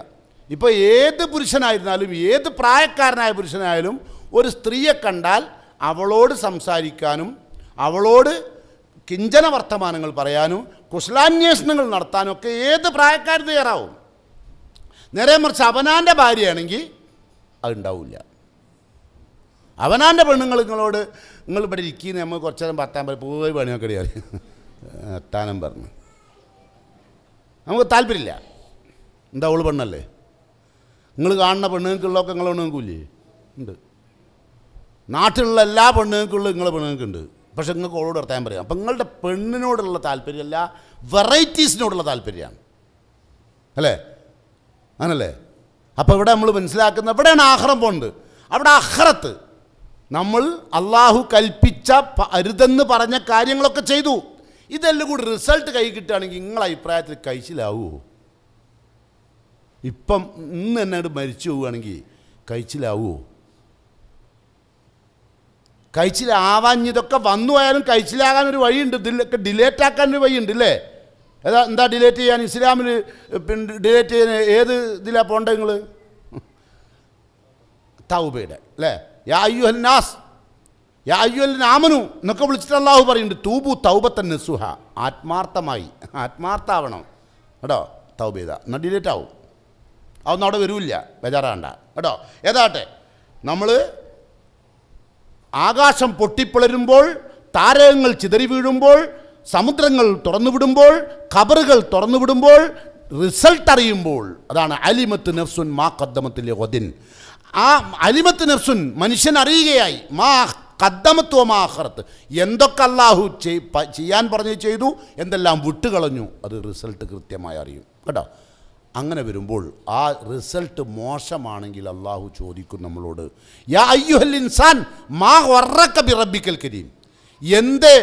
[SPEAKER 1] ഇപ്പോൾ ഏത് പുരുഷനായിരുന്നാലും ഏത് പ്രായക്കാരനായ പുരുഷനായാലും ഒരു സ്ത്രീയെ കണ്ടാൽ അവളോട് സംസാരിക്കാനും അവളോട് കിഞ്ചന വർത്തമാനങ്ങൾ പറയാനും കുശലാന്വേഷണങ്ങൾ നടത്താനും ഒക്കെ ഏത് പ്രായക്കാരൻ തയ്യാറാവും നേരെ മറിച്ച് അവനാൻ്റെ ഭാര്യയാണെങ്കിൽ അതുണ്ടാവില്ല അവനാൻ്റെ പെണ്ണുങ്ങൾ നിങ്ങളോട് നിങ്ങൾ ഇവിടെ ഇരിക്കുന്ന നമ്മൾ കുറച്ചു നേരം പത്താൻ പറയും പോയി പണിയൊക്കെ അറിയാം എത്താനും പറഞ്ഞു നമുക്ക് താല്പര്യമില്ല എന്താ ഉള്ളു പെണ്ണല്ലേ നിങ്ങൾ കാണുന്ന പെണ്ണുങ്ങൾക്കുള്ളതൊക്കെ നിങ്ങളെ പെണ്ണുങ്ങൾക്കില്ലേ ഉണ്ട് നാട്ടിലുള്ള എല്ലാ പെണ്ണുങ്ങൾക്കുള്ള നിങ്ങളെ പെണ്ണുങ്ങൾക്കുണ്ട് പക്ഷെ നിങ്ങൾക്ക് ഓളോട് വർത്താൻ പറയാം അപ്പം നിങ്ങളുടെ പെണ്ണിനോടുള്ള താല്പര്യമല്ല വെറൈറ്റീസിനോടുള്ള താല്പര്യമാണ് അല്ലേ ആണല്ലേ അപ്പോൾ ഇവിടെ നമ്മൾ മനസ്സിലാക്കുന്നത് ഇവിടെയാണ് ആഹ്റം പോണ്ട് അവിടെ അഹ്റത്ത് നമ്മൾ അള്ളാഹു കൽപ്പിച്ച അരുതെന്ന് പറഞ്ഞ കാര്യങ്ങളൊക്കെ ചെയ്തു ഇതെല്ലാം കൂടി റിസൾട്ട് കൈ കിട്ടുകയാണെങ്കിൽ നിങ്ങളെ അഭിപ്രായത്തിൽ കഴിച്ചിലാവുമോ ഇപ്പം ഇന്ന് എന്നോട് മരിച്ചു പോവുകയാണെങ്കിൽ കഴിച്ചിലാവുമോ കഴിച്ചിലാവാഞ്ഞതൊക്കെ വന്നു പോയാലും കഴിച്ചിലാകാൻ ഒരു വഴിയുണ്ട് ഇതിലൊക്കെ ഡിലേറ്റ് ആക്കാൻ ഒരു വഴിയുണ്ട് ഇല്ലേ ഏതാ എന്താ ഡിലേറ്റ് ചെയ്യാൻ ഇസ്ലാമിൽ ഡിലേറ്റ് ചെയ്യാൻ ഏത് ഇതിലാണ് പോകേണ്ടത് നിങ്ങൾ തൗബയുടെ അല്ലേ യാ അയ്യുഹൽ നാസ് യാ അയ്യുഹൽ നാമനു എന്നൊക്കെ വിളിച്ചിട്ട് അള്ളാഹു പറയുന്നുണ്ട് തൂബു തൗബത്തൻ നെസുഹ ആത്മാർത്ഥമായി ആത്മാർത്ഥാവണം കേട്ടോ തൗബ ചെയ്ത എന്നാൽ ഡിലേറ്റ് ആവും അതൊന്നും അവിടെ വരില്ല ബജാറാണ്ട കേട്ടോ ഏതാട്ടെ നമ്മൾ ആകാശം പൊട്ടിപ്പിളരുമ്പോൾ താരകങ്ങൾ ചിതറി വീഴുമ്പോൾ സമുദ്രങ്ങൾ തുറന്നുവിടുമ്പോൾ ഖബറുകൾ തുറന്നുവിടുമ്പോൾ റിസൾട്ട് അറിയുമ്പോൾ അതാണ് അലിമത്ത് നഫ്സുൻ മാ കദ്ദമത്തിലെ ഒതിൻ ആ അലിമത്ത് നഫ്സുൻ മനുഷ്യൻ അറിയുകയായി മാ കദ്ദമത്വ മാഹറത്ത് എന്തൊക്കെ അള്ളാഹു ചെയ്യാൻ പറഞ്ഞ് ചെയ്തു എന്തെല്ലാം വിട്ടുകളഞ്ഞു അത് റിസൾട്ട് കൃത്യമായി അറിയും കേട്ടോ അങ്ങനെ വരുമ്പോൾ ആ റിസൾട്ട് മോശമാണെങ്കിൽ അള്ളാഹു ചോദിക്കും നമ്മളോട് യാ അയ്യുഹൽ ഇൻസാൻ മാ വറക്ക ബിറബിക്കൽ കരീം എന്തേ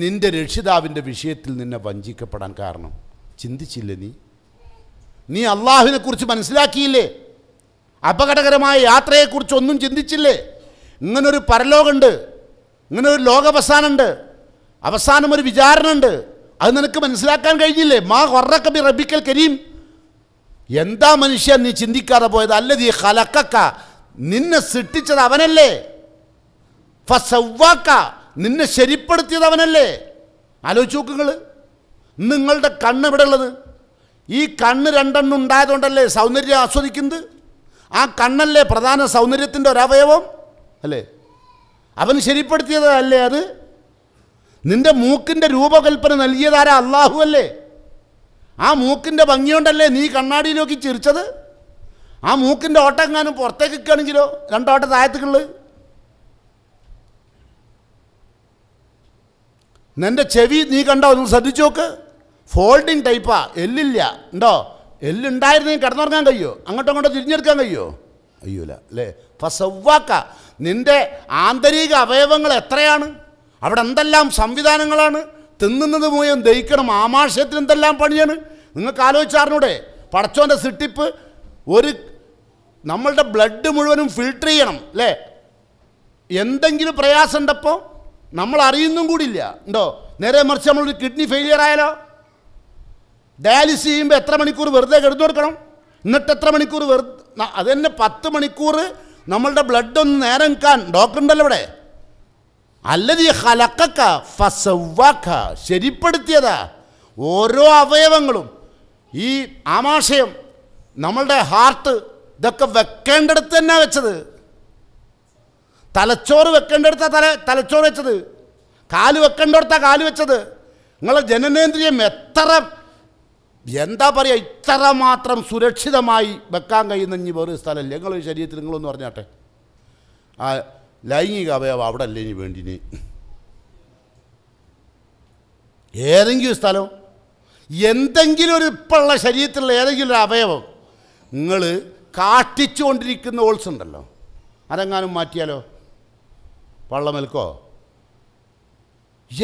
[SPEAKER 1] നിൻ്റെ രക്ഷിതാവിൻ്റെ വിഷയത്തിൽ നിന്നെ വഞ്ചിക്കപ്പെടാൻ കാരണം ചിന്തിച്ചില്ല നീ നീ അള്ളാഹുവിനെക്കുറിച്ച് മനസ്സിലാക്കിയില്ലേ അപകടകരമായ യാത്രയെക്കുറിച്ചൊന്നും ഒന്നും ചിന്തിച്ചില്ലേ ഇങ്ങനൊരു പരലോകമുണ്ട് ഇങ്ങനൊരു ലോകവസാനമുണ്ട് അവസാനം ഒരു വിചാരണയുണ്ട് അത് നിനക്ക് മനസ്സിലാക്കാൻ കഴിഞ്ഞില്ലേ മാ ഹൊറക്കബി റബിക്കൽ കരീം എന്താ മനുഷ്യൻ നീ ചിന്തിക്കാതെ പോയത് അല്ലതീ ഹലക്കക്ക നിന്നെ സൃഷ്ടിച്ചത് അവനല്ലേ ഫസവ്വാക്ക നിന്നെ ശരിപ്പെടുത്തിയത് അവനല്ലേ ആലോചിച്ച് നോക്കുങ്ങൾ നിങ്ങളുടെ കണ്ണ് ഇവിടെ ഉള്ളത് ഈ കണ്ണ് രണ്ടെണ്ണം ഉണ്ടായതുകൊണ്ടല്ലേ സൗന്ദര്യം ആസ്വദിക്കുന്നത് ആ കണ്ണല്ലേ പ്രധാന സൗന്ദര്യത്തിൻ്റെ ഒരവയവം അല്ലേ അവൻ ശരിപ്പെടുത്തിയത് അല്ലേ അത് നിന്റെ മൂക്കിൻ്റെ രൂപകൽപ്പന നൽകിയതാരാ അള്ളാഹു അല്ലേ ആ മൂക്കിൻ്റെ ഭംഗിയോണ്ടല്ലേ നീ കണ്ണാടിയിലേക്ക് ചിരിച്ചത് ആ മൂക്കിൻ്റെ ഓട്ടം എങ്ങാനും പുറത്തേക്ക് നിൽക്കുകയാണെങ്കിലോ രണ്ടോട്ട താഴത്തുകളിൽ നിൻ്റെ ചെവി നീ കണ്ടോ ഒന്ന് ശ്രദ്ധിച്ചു നോക്ക് ഫോൾഡിങ് ടൈപ്പാ എല്ലില്ല ഉണ്ടോ എല്ലുണ്ടായിരുന്നെങ്കിൽ കിടന്നുറങ്ങാൻ കഴിയോ അങ്ങോട്ടും അങ്ങോട്ടോ തിരിഞ്ഞെടുക്കാൻ കഴിയോ അയ്യൂല അല്ലേ ഫസവ്വാക്ക നിൻ്റെ ആന്തരിക അവയവങ്ങൾ എത്രയാണ് അവിടെ എന്തെല്ലാം സംവിധാനങ്ങളാണ് തിന്നുന്നത് മൂലം ദഹിക്കണം ആമാശയത്തിന് എന്തെല്ലാം പണിയാണ് നിങ്ങൾക്ക് ആലോചിച്ചാറിനൂടെ പടച്ചോൻ്റെ സിട്ടിപ്പ് ഒരു നമ്മളുടെ ബ്ലഡ് മുഴുവനും ഫിൽട്ടർ ചെയ്യണം അല്ലേ എന്തെങ്കിലും പ്രയാസം നമ്മൾ അറിയുന്നും കൂടിയില്ല ഉണ്ടോ നേരെ മറിച്ച് നമ്മളൊരു കിഡ്നി ഫെയിലിയർ ആയാലോ ഡയാലിസിസ് ചെയ്യുമ്പോൾ എത്ര മണിക്കൂർ വെറുതെ കെടുത്തു കൊടുക്കണം എന്നിട്ട് എത്ര മണിക്കൂർ വെറുതെ അത് തന്നെ പത്ത് മണിക്കൂർ നമ്മളുടെ ബ്ലഡ് ഒന്ന് നേരം കാൻ ഡോക്ടർ ഉണ്ടല്ലോ ഇവിടെ അല്ലതീ ഹലക്കക്ക ഫസവാക്ക ശരിപ്പെടുത്തിയതാ ഓരോ അവയവങ്ങളും ഈ ആമാശയം നമ്മളുടെ ഹാർട്ട് ഇതൊക്കെ വെക്കേണ്ടടുത്ത് തന്നെ വെച്ചത് തലച്ചോറ് വെക്കേണ്ടടുത്ത തല തലച്ചോറ് വെച്ചത് കാല് വെക്കേണ്ടടുത്ത കാല് വെച്ചത് നിങ്ങളെ ജനനേന്ദ്രിയം എത്ര എന്താ പറയുക ഇത്ര മാത്രം സുരക്ഷിതമായി വെക്കാൻ കഴിയുന്ന ഇനി വേറൊരു സ്ഥലമല്ല നിങ്ങളൊരു ശരീരത്തിൽ നിങ്ങളൊന്ന് പറഞ്ഞാട്ടെ ആ ലൈംഗിക അവയവം അവിടെ അല്ലേ ഇനി ഇനി ഏതെങ്കിലും സ്ഥലം എന്തെങ്കിലും ഒരു ഇപ്പുള്ള ശരീരത്തിലുള്ള ഏതെങ്കിലും ഒരു അവയവം നിങ്ങൾ കാട്ടിച്ചുകൊണ്ടിരിക്കുന്ന ഓൾസ് ഉണ്ടല്ലോ അതെങ്ങാനും മാറ്റിയാലോ വള്ള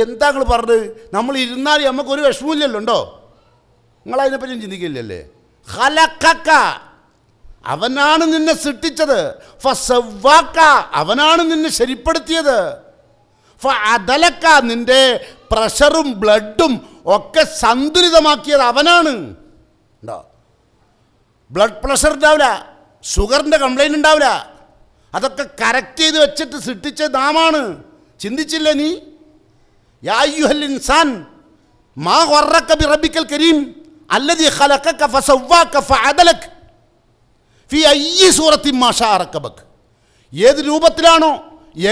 [SPEAKER 1] എന്താ നിങ്ങൾ പറഞ്ഞത് നമ്മൾ ഇരുന്നാൽ നമുക്കൊരു വിഷമമില്ലല്ലോ ഉണ്ടോ നിങ്ങൾ നിങ്ങളതിനെപ്പറ്റി ചിന്തിക്കില്ലല്ലേ ഹലക്കക്ക അവനാണ് നിന്നെ സൃഷ്ടിച്ചത് ഫസവാക്ക അവനാണ് നിന്നെ ശരിപ്പെടുത്തിയത് ഫ അതലക്ക നിന്റെ പ്രഷറും ബ്ലഡും ഒക്കെ സന്തുലിതമാക്കിയത് അവനാണ് ഉണ്ടോ ബ്ലഡ് പ്രഷർ ഉണ്ടാവില്ല ഷുഗറിൻ്റെ കംപ്ലൈൻറ്റ് ഉണ്ടാവില്ല അതൊക്കെ കറക്റ്റ് ചെയ്ത് വെച്ചിട്ട് സൃഷ്ടിച്ച നാമാണ് ചിന്തിച്ചില്ല നീ യായുഹൽ ഇൻസാൻ മാ ബി ബിറബിക്കൽ കരീം അല്ലതി ഖലഖക ഫസവ്വാക ഫി അയ്യി സൂറത്തി മാഷാ ഏത് രൂപത്തിലാണോ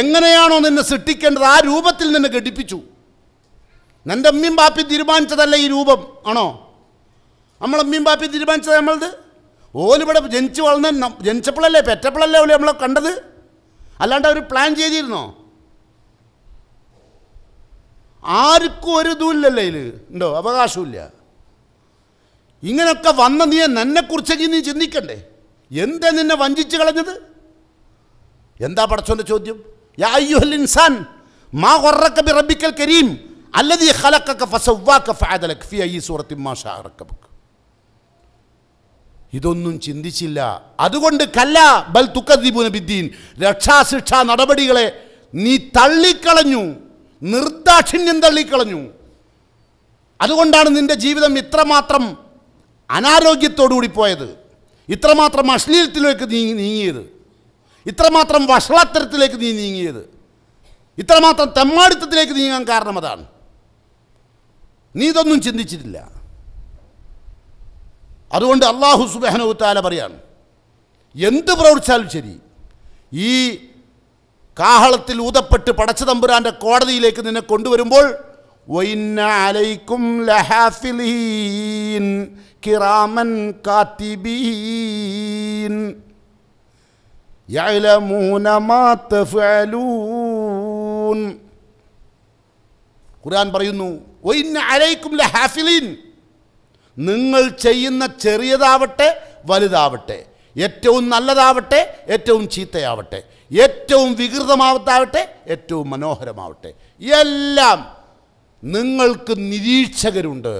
[SPEAKER 1] എങ്ങനെയാണോ നിന്നെ സൃഷ്ടിക്കേണ്ടത് ആ രൂപത്തിൽ നിന്നെ ഘടിപ്പിച്ചു നിൻ്റെ അമ്മയും ബാപ്പി തീരുമാനിച്ചതല്ല ഈ രൂപം ആണോ നമ്മളമ്മയും ബാപ്പി തീരുമാനിച്ചത് നമ്മളത് ഓലിവിടെ ജനിച്ചു വളർന്ന ജനിച്ചപ്പോഴല്ലേ പെറ്റപ്പോഴല്ലേ ഓല് നമ്മളെ കണ്ടത് അല്ലാണ്ട് അവർ പ്ലാൻ ചെയ്തിരുന്നോ ആർക്കും ഒരു ഇതുമില്ലല്ലേ ഇതിൽ ഉണ്ടോ അവകാശമില്ല ഇങ്ങനെയൊക്കെ വന്ന നീ എന്നെക്കുറിച്ചെങ്കിൽ നീ ചിന്തിക്കണ്ടേ എന്താ നിന്നെ വഞ്ചിച്ച് കളഞ്ഞത് എന്താ പടച്ചോൻ്റെ ചോദ്യം യാ അയ്യുഹൽ ഇൻസാൻ മാ കൊറക്കബി ബി റബ്ബിക്കൽ കരീം അല്ലതീ ഖലഖക ഫസവ്വാക ഫഅദലക ഫി ഈ സൂറത്തിൻ മാ ഇതൊന്നും ചിന്തിച്ചില്ല അതുകൊണ്ട് കല്ല ബൽ തുക്കദ്ദീപുന ബിദ്ദീൻ രക്ഷാശിക്ഷാ നടപടികളെ നീ തള്ളിക്കളഞ്ഞു നിർദാക്ഷിണ്യം തള്ളിക്കളഞ്ഞു അതുകൊണ്ടാണ് നിൻ്റെ ജീവിതം ഇത്രമാത്രം അനാരോഗ്യത്തോടുകൂടി പോയത് ഇത്രമാത്രം അശ്ലീലത്തിലേക്ക് നീ നീങ്ങിയത് ഇത്രമാത്രം വഷളത്തരത്തിലേക്ക് നീ നീങ്ങിയത് ഇത്രമാത്രം തെമ്മാടിത്തത്തിലേക്ക് നീങ്ങാൻ കാരണം അതാണ് നീ ഇതൊന്നും ചിന്തിച്ചിട്ടില്ല അതുകൊണ്ട് അള്ളാഹു സുബഹനവുത്താല പറയാണ് എന്ത് പ്രവർത്തിച്ചാലും ശരി ഈ കാഹളത്തിൽ ഊതപ്പെട്ട് പടച്ച തമ്പുരാൻ്റെ കോടതിയിലേക്ക് നിന്നെ കൊണ്ടുവരുമ്പോൾ കിറാമൻ ഖുർആൻ പറയുന്നു അലൈക്കും നിങ്ങൾ ചെയ്യുന്ന ചെറിയതാവട്ടെ വലുതാവട്ടെ ഏറ്റവും നല്ലതാവട്ടെ ഏറ്റവും ചീത്തയാവട്ടെ ഏറ്റവും വികൃതമാവത്താവട്ടെ ഏറ്റവും മനോഹരമാവട്ടെ എല്ലാം നിങ്ങൾക്ക് നിരീക്ഷകരുണ്ട്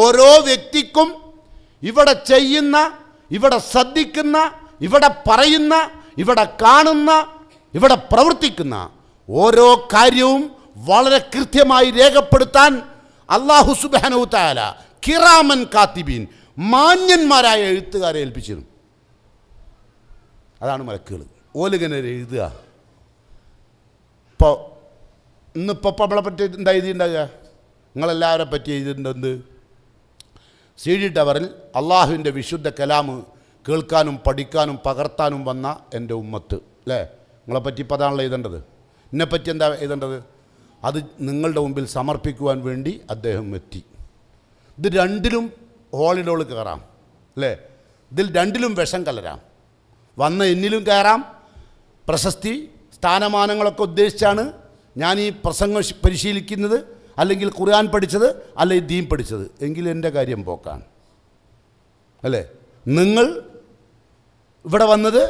[SPEAKER 1] ഓരോ വ്യക്തിക്കും ഇവിടെ ചെയ്യുന്ന ഇവിടെ ശ്രദ്ധിക്കുന്ന ഇവിടെ പറയുന്ന ഇവിടെ കാണുന്ന ഇവിടെ പ്രവർത്തിക്കുന്ന ഓരോ കാര്യവും വളരെ കൃത്യമായി രേഖപ്പെടുത്താൻ അള്ളാഹു സുബാനു താല കിറാമൻ കാത്തിബീൻ മാന്യന്മാരായ എഴുത്തുകാരെ ഏൽപ്പിച്ചിരുന്നു അതാണ് മലക്കുകൾ ഓലിങ്ങനെ എഴുതുക ഇപ്പോൾ ഇന്നിപ്പോൾ നമ്മളെ പറ്റി എന്താ എഴുതിയിട്ടുണ്ടാകുക നിങ്ങളെല്ലാവരെ പറ്റി എഴുതിയിട്ടുണ്ടെന്ന് സി ഡി ടവറിൽ അള്ളാഹുവിൻ്റെ വിശുദ്ധ കലാമ് കേൾക്കാനും പഠിക്കാനും പകർത്താനും വന്ന എൻ്റെ ഉമ്മത്ത് അല്ലേ നിങ്ങളെപ്പറ്റി ഇപ്പോൾ അതാണല്ലോ എഴുതേണ്ടത് എന്നെപ്പറ്റി എന്താ എഴുതേണ്ടത് അത് നിങ്ങളുടെ മുമ്പിൽ സമർപ്പിക്കുവാൻ വേണ്ടി അദ്ദേഹം എത്തി ഇത് രണ്ടിലും ഹോളിഡോൾ കയറാം അല്ലേ ഇതിൽ രണ്ടിലും വിഷം കലരാം വന്ന എന്നിലും കയറാം പ്രശസ്തി സ്ഥാനമാനങ്ങളൊക്കെ ഉദ്ദേശിച്ചാണ് ഞാൻ ഈ പ്രസംഗം പരിശീലിക്കുന്നത് അല്ലെങ്കിൽ ഖുർആൻ പഠിച്ചത് അല്ലെങ്കിൽ ദീൻ പഠിച്ചത് എങ്കിൽ എൻ്റെ കാര്യം പോക്കാണ് അല്ലേ നിങ്ങൾ ഇവിടെ വന്നത്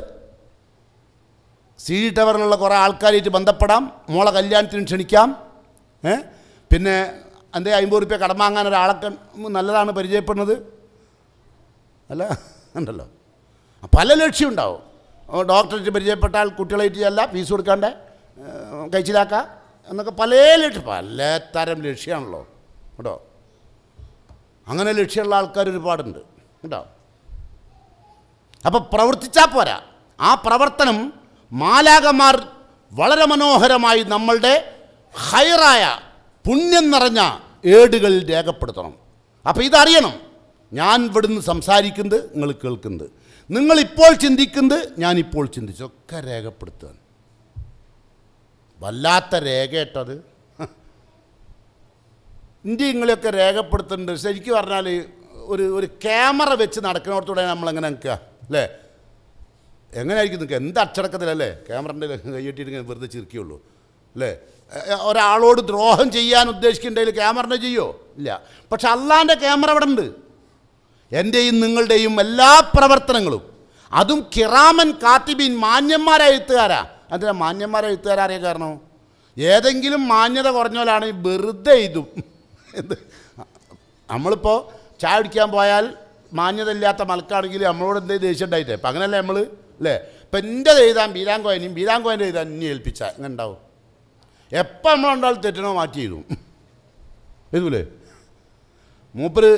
[SPEAKER 1] സി ടവറിലുള്ള കുറേ ആൾക്കാരായിട്ട് ബന്ധപ്പെടാം മോളെ കല്യാണത്തിന് ക്ഷണിക്കാം പിന്നെ എൻ്റെ അമ്പത് റുപ്യ കടം വാങ്ങാൻ ഒരാളൊക്കെ നല്ലതാണ് പരിചയപ്പെടുന്നത് അല്ല ഉണ്ടല്ലോ പല ലക്ഷ്യമുണ്ടാവും ഡോക്ടറേറ്റ് പരിചയപ്പെട്ടാൽ കുട്ടികളായിട്ട് ചെല്ല ഫീസ് കൊടുക്കാണ്ട് കഴിച്ചിലാക്കുക എന്നൊക്കെ പല ലക്ഷ്യം പല തരം ലക്ഷ്യമാണല്ലോ കേട്ടോ അങ്ങനെ ലക്ഷ്യമുള്ള ആൾക്കാർ ഒരുപാടുണ്ട് കേട്ടോ അപ്പോൾ പ്രവർത്തിച്ചാൽ പോരാ ആ പ്രവർത്തനം മാലാകമാർ വളരെ മനോഹരമായി നമ്മളുടെ ഹയറായ പുണ്യം നിറഞ്ഞ ഏടുകൾ രേഖപ്പെടുത്തണം അപ്പോൾ ഇതറിയണം ഞാൻ ഇവിടുന്ന് സംസാരിക്കുന്നത് നിങ്ങൾ കേൾക്കുന്നത് നിങ്ങളിപ്പോൾ ചിന്തിക്കുന്നത് ഞാനിപ്പോൾ ചിന്തിച്ചു ഒക്കെ രേഖപ്പെടുത്തുക വല്ലാത്ത രേഖയിട്ടത് ഇന്ത്യ ഇങ്ങളെയൊക്കെ രേഖപ്പെടുത്തുന്നുണ്ട് ശരിക്കും പറഞ്ഞാൽ ഒരു ഒരു ക്യാമറ വെച്ച് നടക്കുന്നവർത്തൂടെ നമ്മളെങ്ങനെ നിൽക്കുക അല്ലേ എങ്ങനെ ആയിരിക്കും നിൽക്കുക എന്ത് അച്ചടക്കത്തിലല്ലേ ക്യാമറൻ്റെ ഇങ്ങനെ വെറുതെ ചിരിക്കുകയുള്ളൂ അല്ലേ ഒരാളോട് ദ്രോഹം ചെയ്യാൻ ഉദ്ദേശിക്കുന്നുണ്ടെങ്കിൽ ക്യാമറനെ ചെയ്യോ ഇല്ല പക്ഷെ അള്ളാൻ്റെ ക്യാമറ അവിടെ ഉണ്ട് എൻ്റെയും നിങ്ങളുടെയും എല്ലാ പ്രവർത്തനങ്ങളും അതും കിറാമൻ കാത്തിബീൻ മാന്യന്മാരായ എഴുത്തുകാരാ അതിനാ മാന്യന്മാരായ എഴുത്തുകാരാ അറിയാൻ കാരണം ഏതെങ്കിലും മാന്യത കുറഞ്ഞോലാണ് വെറുതെ ഇതും എന്ത് നമ്മളിപ്പോൾ ചായ കുടിക്കാൻ പോയാൽ മാന്യത ഇല്ലാത്ത മലക്കാണെങ്കിൽ നമ്മളോട് എന്തേ ദേഷ്യം ഉണ്ടായിട്ടേ അപ്പം അങ്ങനെയല്ലേ നമ്മൾ അല്ലേ ഇപ്പം എൻ്റെ എഴുതാൻ ബീരാങ്കോയനെയും ബീരാങ്കോയൻ്റെ എഴുതാൻ ഇനി ഏൽപ്പിച്ചാൽ അങ്ങനെ ഉണ്ടാവും എപ്പോൾ നമ്മൾ കണ്ടാൽ മാറ്റി ചെയ്തു എഴുതൂലേ മൂപ്പര്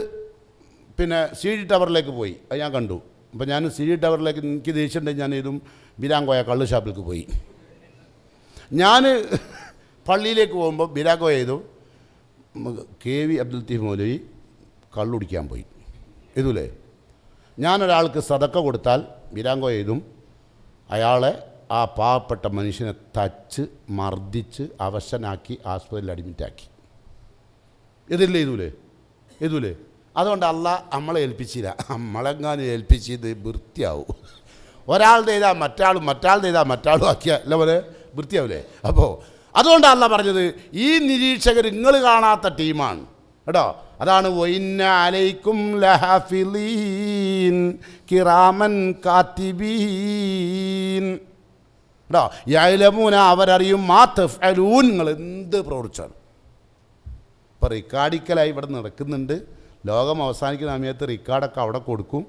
[SPEAKER 1] പിന്നെ സി ഡി ടവറിലേക്ക് പോയി അത് ഞാൻ കണ്ടു അപ്പം ഞാൻ സി ഡി ടവറിലേക്ക് എനിക്ക് ദേഷ്യമുണ്ടെങ്കിൽ ഞാൻ ഇതും ബിരാങ്കോയ കള്ള് ഷാപ്പിലേക്ക് പോയി ഞാൻ പള്ളിയിലേക്ക് പോകുമ്പോൾ ബിരാങ്കോയ ചെയ്തു കെ വി അബ്ദുൽ തീഫ് മൗലവി കള്ളുടിക്കാൻ പോയി ഇതുലേ ഞാനൊരാൾക്ക് സതക്ക കൊടുത്താൽ ബിരാങ്കോയ ചെയ്തും അയാളെ ആ പാവപ്പെട്ട മനുഷ്യനെ തച്ച് മർദ്ദിച്ച് അവശനാക്കി ആസ്പത്രിയിൽ അഡ്മിറ്റാക്കി ഇതില്ലേ ഇതൂലേ ഇതൂലേ അതുകൊണ്ട് അല്ല നമ്മളെ ഏൽപ്പിച്ചില്ല നമ്മളെങ്ങാനും ഏൽപ്പിച്ചത് വൃത്തിയാവും ഒരാൾ ചെയ്താൽ മറ്റാളും മറ്റാൾ ചെയ്താൽ മറ്റാളും ആക്കിയ അല്ല പോലെ വൃത്തിയാവില്ലേ അപ്പോൾ അതുകൊണ്ടാണ് അല്ല പറഞ്ഞത് ഈ നിരീക്ഷകർ നിങ്ങൾ കാണാത്ത ടീമാണ് കേട്ടോ അതാണ് ഒയിന്ന അലൈക്കും ലഹഫിലീൻ കിറാമൻ കാത്തിബീൻ കേട്ടോ യലമൂന അവരറിയും മാത്തഫ് അലൂൻ നിങ്ങൾ എന്ത് പ്രവർത്തിച്ചാണ് ഇപ്പം റിക്കാർഡിക്കലായി ഇവിടെ നടക്കുന്നുണ്ട് ലോകം അവസാനിക്കുന്ന സമയത്ത് റിക്കാർഡൊക്കെ അവിടെ കൊടുക്കും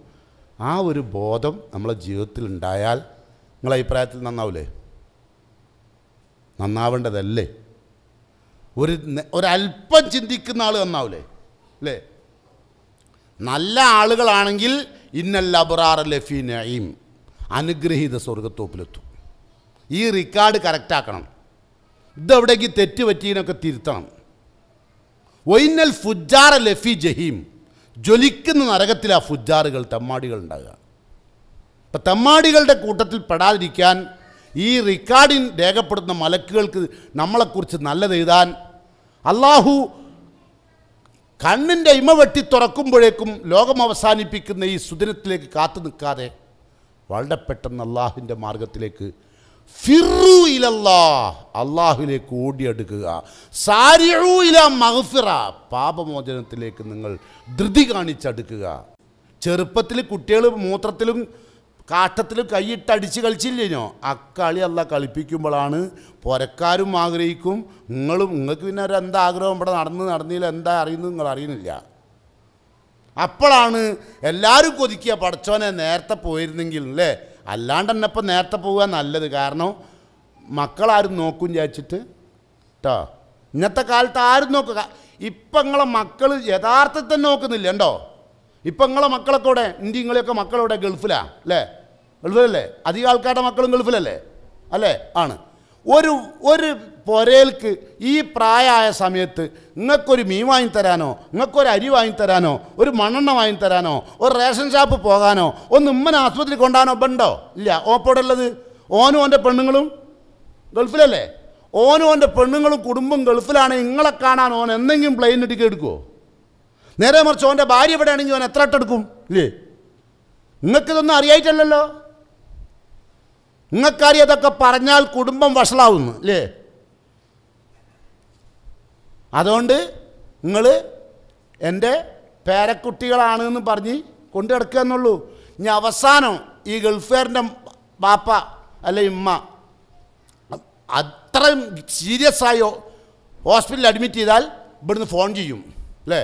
[SPEAKER 1] ആ ഒരു ബോധം നമ്മളെ ജീവിതത്തിൽ ഉണ്ടായാൽ നിങ്ങളെ അഭിപ്രായത്തിൽ നന്നാവില്ലേ നന്നാവേണ്ടതല്ലേ ഒരു ഒരല്പം ചിന്തിക്കുന്ന ആൾ നന്നാവില്ലേ അല്ലേ നല്ല ആളുകളാണെങ്കിൽ ഇന്നല്ല അബുറാർ ലഫി നയീം അനുഗ്രഹീത സ്വർഗത്തോപ്പിലെത്തും ഈ റെക്കോർഡ് കറക്റ്റാക്കണം ഇതെവിടേക്ക് തെറ്റ് പറ്റിയതിനൊക്കെ തിരുത്തണം ഒയിനൽ ഫുജാർ ലഫി ജഹീം ജ്വലിക്കുന്ന നരകത്തിലാ ഫുജാറുകൾ തെമ്മാടികൾ ഉണ്ടാകുക അപ്പം തെമ്മാടികളുടെ കൂട്ടത്തിൽ പെടാതിരിക്കാൻ ഈ റെക്കോർഡിൻ രേഖപ്പെടുത്തുന്ന മലക്കുകൾക്ക് നമ്മളെക്കുറിച്ച് നല്ലത് എഴുതാൻ അള്ളാഹു കണ്ണിൻ്റെ ഇമ വെട്ടി തുറക്കുമ്പോഴേക്കും ലോകം അവസാനിപ്പിക്കുന്ന ഈ സുദിനത്തിലേക്ക് കാത്തു നിൽക്കാതെ വളരെ പെട്ടെന്ന് അള്ളാഹുവിൻ്റെ മാർഗത്തിലേക്ക് ഫിറു ഇലല്ലാ അള്ളാഹുലേക്ക് ഓടിയെടുക്കുക സാരിഴു ഇല മഹഫിറ പാപമോചനത്തിലേക്ക് നിങ്ങൾ ധൃതി കാണിച്ചെടുക്കുക ചെറുപ്പത്തിൽ കുട്ടികൾ മൂത്രത്തിലും കാട്ടത്തിലും കൈയിട്ടടിച്ച് അടിച്ച് കളിച്ചില്ലേനോ അക്കളി അല്ല കളിപ്പിക്കുമ്പോഴാണ് പുരക്കാരും ആഗ്രഹിക്കും നിങ്ങളും നിങ്ങൾക്ക് പിന്നെ ഒരു എന്താ ആഗ്രഹം ഇവിടെ നടന്ന് നടന്നില്ല എന്താ അറിയുന്നത് നിങ്ങൾ അറിയുന്നില്ല അപ്പോഴാണ് എല്ലാവരും കൊതിക്കുക പഠിച്ചവനെ നേരത്തെ പോയിരുന്നെങ്കിൽ അല്ലേ അല്ലാണ്ട് തന്നെ ഇപ്പം നേരത്തെ പോവുക നല്ലത് കാരണം മക്കളാരും നോക്കും വിചാരിച്ചിട്ട് കേട്ടോ ഇന്നത്തെ കാലത്ത് ആരും നോക്കുക ഇപ്പം നിങ്ങളെ മക്കൾ യഥാർത്ഥത്തിൽ നോക്കുന്നില്ല ഉണ്ടോ ഇപ്പം നിങ്ങളെ മക്കളൊക്കെ ഇവിടെ ഇന്ത്യ നിങ്ങളെയൊക്കെ മക്കളവിടെ ഗൾഫിലാണ് അല്ലേ ഗൾഫിലല്ലേ അധികം ആൾക്കാരുടെ മക്കളും ഗൾഫിലല്ലേ അല്ലേ ആണ് ഒരു ഒരു പൊരേൽക്ക് ഈ പ്രായമായ സമയത്ത് നിങ്ങൾക്കൊരു മീൻ വാങ്ങിത്തരാനോ നിങ്ങൾക്കൊരു അരി വാങ്ങിത്തരാനോ ഒരു മണ്ണെണ്ണ വാങ്ങിത്തരാനോ ഒരു റേഷൻ ഷാപ്പ് പോകാനോ ഒന്ന് ഉമ്മനെ ആസ്പത്രി കൊണ്ടാനോ ബണ്ടോ ഇല്ല ഓപ്പോടെ ഉള്ളത് ഓനും ഓൻ്റെ പെണ്ണുങ്ങളും ഗൾഫിലല്ലേ ഓനും ഓൻ്റെ പെണ്ണുങ്ങളും കുടുംബം ഗൾഫിലാണ് നിങ്ങളെ കാണാൻ ഓൻ എന്തെങ്കിലും പ്ലെയിൻ ടിക്കറ്റ് എടുക്കുമോ നേരെ മറിച്ച് ഓൻ്റെ ഭാര്യ എവിടെയാണെങ്കിൽ ഓൻ എത്ര എടുക്കും ഇല്ലേ നിങ്ങൾക്കിതൊന്നും അറിയായിട്ടല്ലല്ലോ നിങ്ങൾക്കറിയതൊക്കെ പറഞ്ഞാൽ കുടുംബം വഷളാവുന്നു അല്ലേ അതുകൊണ്ട് നിങ്ങൾ എൻ്റെ പേരക്കുട്ടികളാണ് എന്ന് പറഞ്ഞ് കൊണ്ടു കിടക്കുക എന്നുള്ളൂ ഇനി അവസാനം ഈ ഗൾഫുകാരൻ്റെ ബാപ്പ അല്ലെ ഇമ്മ അത്രയും സീരിയസ് ആയോ ഹോസ്പിറ്റലിൽ അഡ്മിറ്റ് ചെയ്താൽ ഇവിടുന്ന് ഫോൺ ചെയ്യും അല്ലേ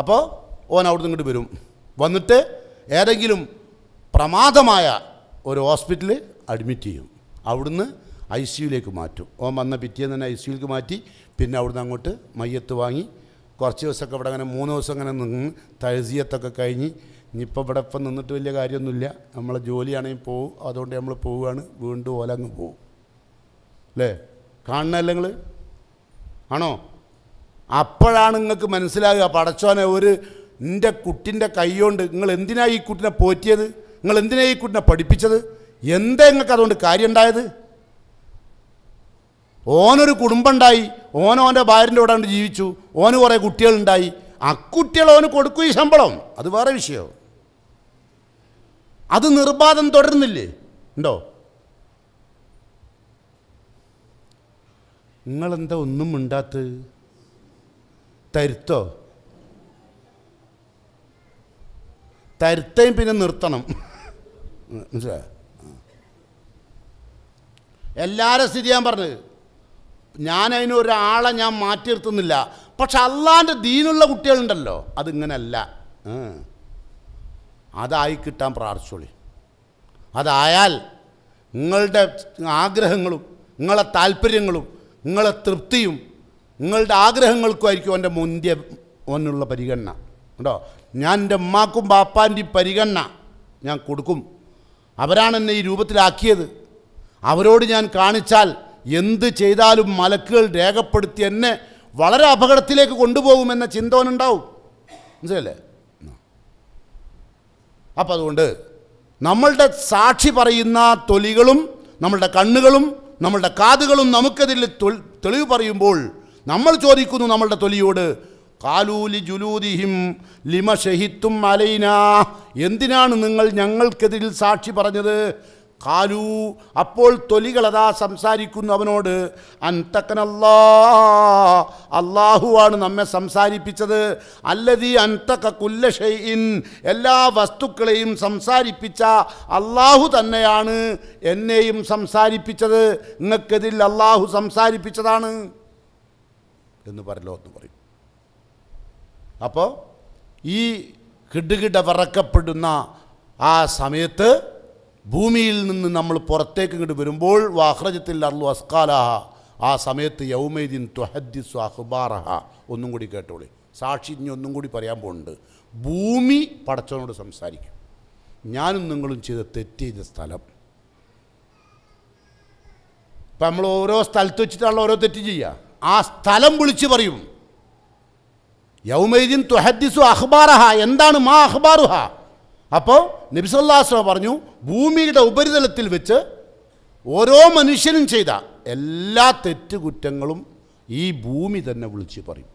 [SPEAKER 1] അപ്പോൾ ഓൻ അവിടുന്ന് ഇങ്ങോട്ട് വരും വന്നിട്ട് ഏതെങ്കിലും പ്രമാദമായ ഒരു ഹോസ്പിറ്റലിൽ അഡ്മിറ്റ് ചെയ്യും അവിടുന്ന് ഐ സിയുലേക്ക് മാറ്റും ഓം വന്ന പിറ്റേന്ന് തന്നെ ഐ സിയുലേക്ക് മാറ്റി പിന്നെ അവിടുന്ന് അങ്ങോട്ട് മയ്യത്ത് വാങ്ങി കുറച്ച് ദിവസമൊക്കെ ഇവിടെ അങ്ങനെ മൂന്ന് ദിവസം അങ്ങനെ നിന്ന് തഴുതിയത്തൊക്കെ കഴിഞ്ഞ് ഇനിയിപ്പോൾ ഇവിടെ ഇപ്പം നിന്നിട്ട് വലിയ കാര്യമൊന്നുമില്ല നമ്മളെ ജോലിയാണെങ്കിൽ പോവും അതുകൊണ്ട് നമ്മൾ പോവുകയാണ് വീണ്ടും ഓലങ്ങ് പോവും അല്ലേ കാണണല്ലേ നിങ്ങൾ ആണോ അപ്പോഴാണ് നിങ്ങൾക്ക് മനസ്സിലാകുക പടച്ചോനെ ഒരു എൻ്റെ കുട്ടിൻ്റെ കൈകൊണ്ട് നിങ്ങൾ എന്തിനാണ് ഈ കുട്ടിനെ പോറ്റിയത് നിങ്ങൾ എന്തിനാണ് ഈ കുട്ടിനെ പഠിപ്പിച്ചത് എന്താ നിങ്ങൾക്ക് അതുകൊണ്ട് കാര്യമുണ്ടായത് ഓനൊരു ഉണ്ടായി ഓനോൻ്റെ ഭാര്യൻ്റെ കൂടെ ജീവിച്ചു ഓന് കുറേ കുട്ടികളുണ്ടായി ആ കുട്ടികൾ ഓന് കൊടുക്കും ഈ ശമ്പളം അത് വേറെ വിഷയവും അത് നിർബാധം തുടരുന്നില്ലേ ഉണ്ടോ നിങ്ങളെന്താ ഒന്നും മിണ്ടാത്ത് തരുത്തോ തരുത്തേയും പിന്നെ നിർത്തണം മനസ്സിലായോ എല്ലാവരും സ്ഥിതി ഞാൻ പറഞ്ഞത് ഞാൻ അതിനൊരാളെ ഞാൻ മാറ്റി നിർത്തുന്നില്ല പക്ഷെ അള്ളാൻ്റെ ദീനുള്ള കുട്ടികളുണ്ടല്ലോ അതിങ്ങനല്ല അതായി കിട്ടാൻ പ്രാർത്ഥിച്ചോളി അതായാൽ നിങ്ങളുടെ ആഗ്രഹങ്ങളും നിങ്ങളെ താല്പര്യങ്ങളും നിങ്ങളെ തൃപ്തിയും നിങ്ങളുടെ ആഗ്രഹങ്ങൾക്കുമായിരിക്കും എൻ്റെ മുന്തിയ ഒന്നുള്ള പരിഗണന കേട്ടോ ഞാൻ എൻ്റെ ഉമ്മാക്കും ബാപ്പാൻ്റെയും പരിഗണന ഞാൻ കൊടുക്കും അവരാണെന്നെ ഈ രൂപത്തിലാക്കിയത് അവരോട് ഞാൻ കാണിച്ചാൽ എന്ത് ചെയ്താലും മലക്കുകൾ രേഖപ്പെടുത്തി എന്നെ വളരെ അപകടത്തിലേക്ക് കൊണ്ടുപോകുമെന്ന ചിന്തവനുണ്ടാവും മനസ്സിലല്ലേ അപ്പം അതുകൊണ്ട് നമ്മളുടെ സാക്ഷി പറയുന്ന തൊലികളും നമ്മളുടെ കണ്ണുകളും നമ്മളുടെ കാതുകളും നമുക്കെതിരിൽ തെളിവ് പറയുമ്പോൾ നമ്മൾ ചോദിക്കുന്നു നമ്മളുടെ തൊലിയോട് കാലൂലി ജുലൂദിഹിം ലിമ ഷഹിത്തും അലൈന എന്തിനാണ് നിങ്ങൾ ഞങ്ങൾക്കെതിരിൽ സാക്ഷി പറഞ്ഞത് കാലു അപ്പോൾ അതാ സംസാരിക്കുന്നു അവനോട് അൻതക്കനല്ലാ അള്ളാഹുവാണ് നമ്മെ സംസാരിപ്പിച്ചത് അല്ലതി അൻതക്ക കുല്ലഷയിൻ എല്ലാ വസ്തുക്കളെയും സംസാരിപ്പിച്ച അള്ളാഹു തന്നെയാണ് എന്നെയും സംസാരിപ്പിച്ചത് നിങ്ങൾക്കെതിൽ അള്ളാഹു സംസാരിപ്പിച്ചതാണ് എന്ന് പറയലോ എന്ന് പറയും അപ്പോൾ ഈ കിടുകിട വറക്കപ്പെടുന്ന ആ സമയത്ത് ഭൂമിയിൽ നിന്ന് നമ്മൾ പുറത്തേക്ക് ഇങ്ങോട്ട് വരുമ്പോൾ വാഹ്രജത്തിൽ അർലു അസ്കാലാഹ ആ സമയത്ത് യൗമൈദിൻ തുഹദ്ദിസു സ്വാഹുബാറഹ ഒന്നും കൂടി കേട്ടോളി സാക്ഷി ഇനി ഒന്നും കൂടി പറയാൻ പോകുന്നുണ്ട് ഭൂമി പടച്ചവനോട് സംസാരിക്കും ഞാനും നിങ്ങളും ചെയ്ത തെറ്റെയ്ത സ്ഥലം ഇപ്പം നമ്മൾ ഓരോ സ്ഥലത്ത് വെച്ചിട്ടാണല്ലോ ഓരോ തെറ്റ് ചെയ്യുക ആ സ്ഥലം വിളിച്ച് പറയും യൗമൈദിൻ തുഹദ്ദിസു അഹ്ബാറഹ എന്താണ് മാ അഹ്ബാറുഹ അപ്പോൾ നബിസല്ലാസ്ലം പറഞ്ഞു ഭൂമിയുടെ ഉപരിതലത്തിൽ വെച്ച് ഓരോ മനുഷ്യനും ചെയ്ത എല്ലാ തെറ്റുകുറ്റങ്ങളും ഈ ഭൂമി തന്നെ വിളിച്ച് പറയും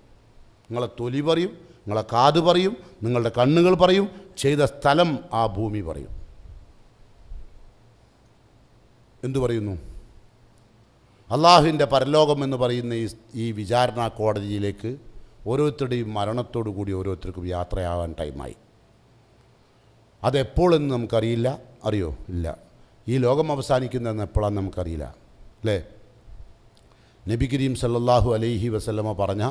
[SPEAKER 1] നിങ്ങളെ തൊലി പറയും നിങ്ങളെ കാത് പറയും നിങ്ങളുടെ കണ്ണുകൾ പറയും ചെയ്ത സ്ഥലം ആ ഭൂമി പറയും എന്തു പറയുന്നു അള്ളാഹുവിൻ്റെ പരലോകം എന്ന് പറയുന്ന ഈ ഈ വിചാരണ കോടതിയിലേക്ക് ഓരോരുത്തരുടെയും മരണത്തോടു കൂടി ഓരോരുത്തർക്കും യാത്രയാവാൻ ടൈമായി അതെപ്പോഴെന്ന് നമുക്കറിയില്ല അറിയോ ഇല്ല ഈ ലോകം അവസാനിക്കുന്നതെന്ന് എപ്പോഴാന്ന് നമുക്കറിയില്ല അല്ലേ നബി കരീം സല്ലാഹു അലൈഹി വസല്ലമ പറഞ്ഞ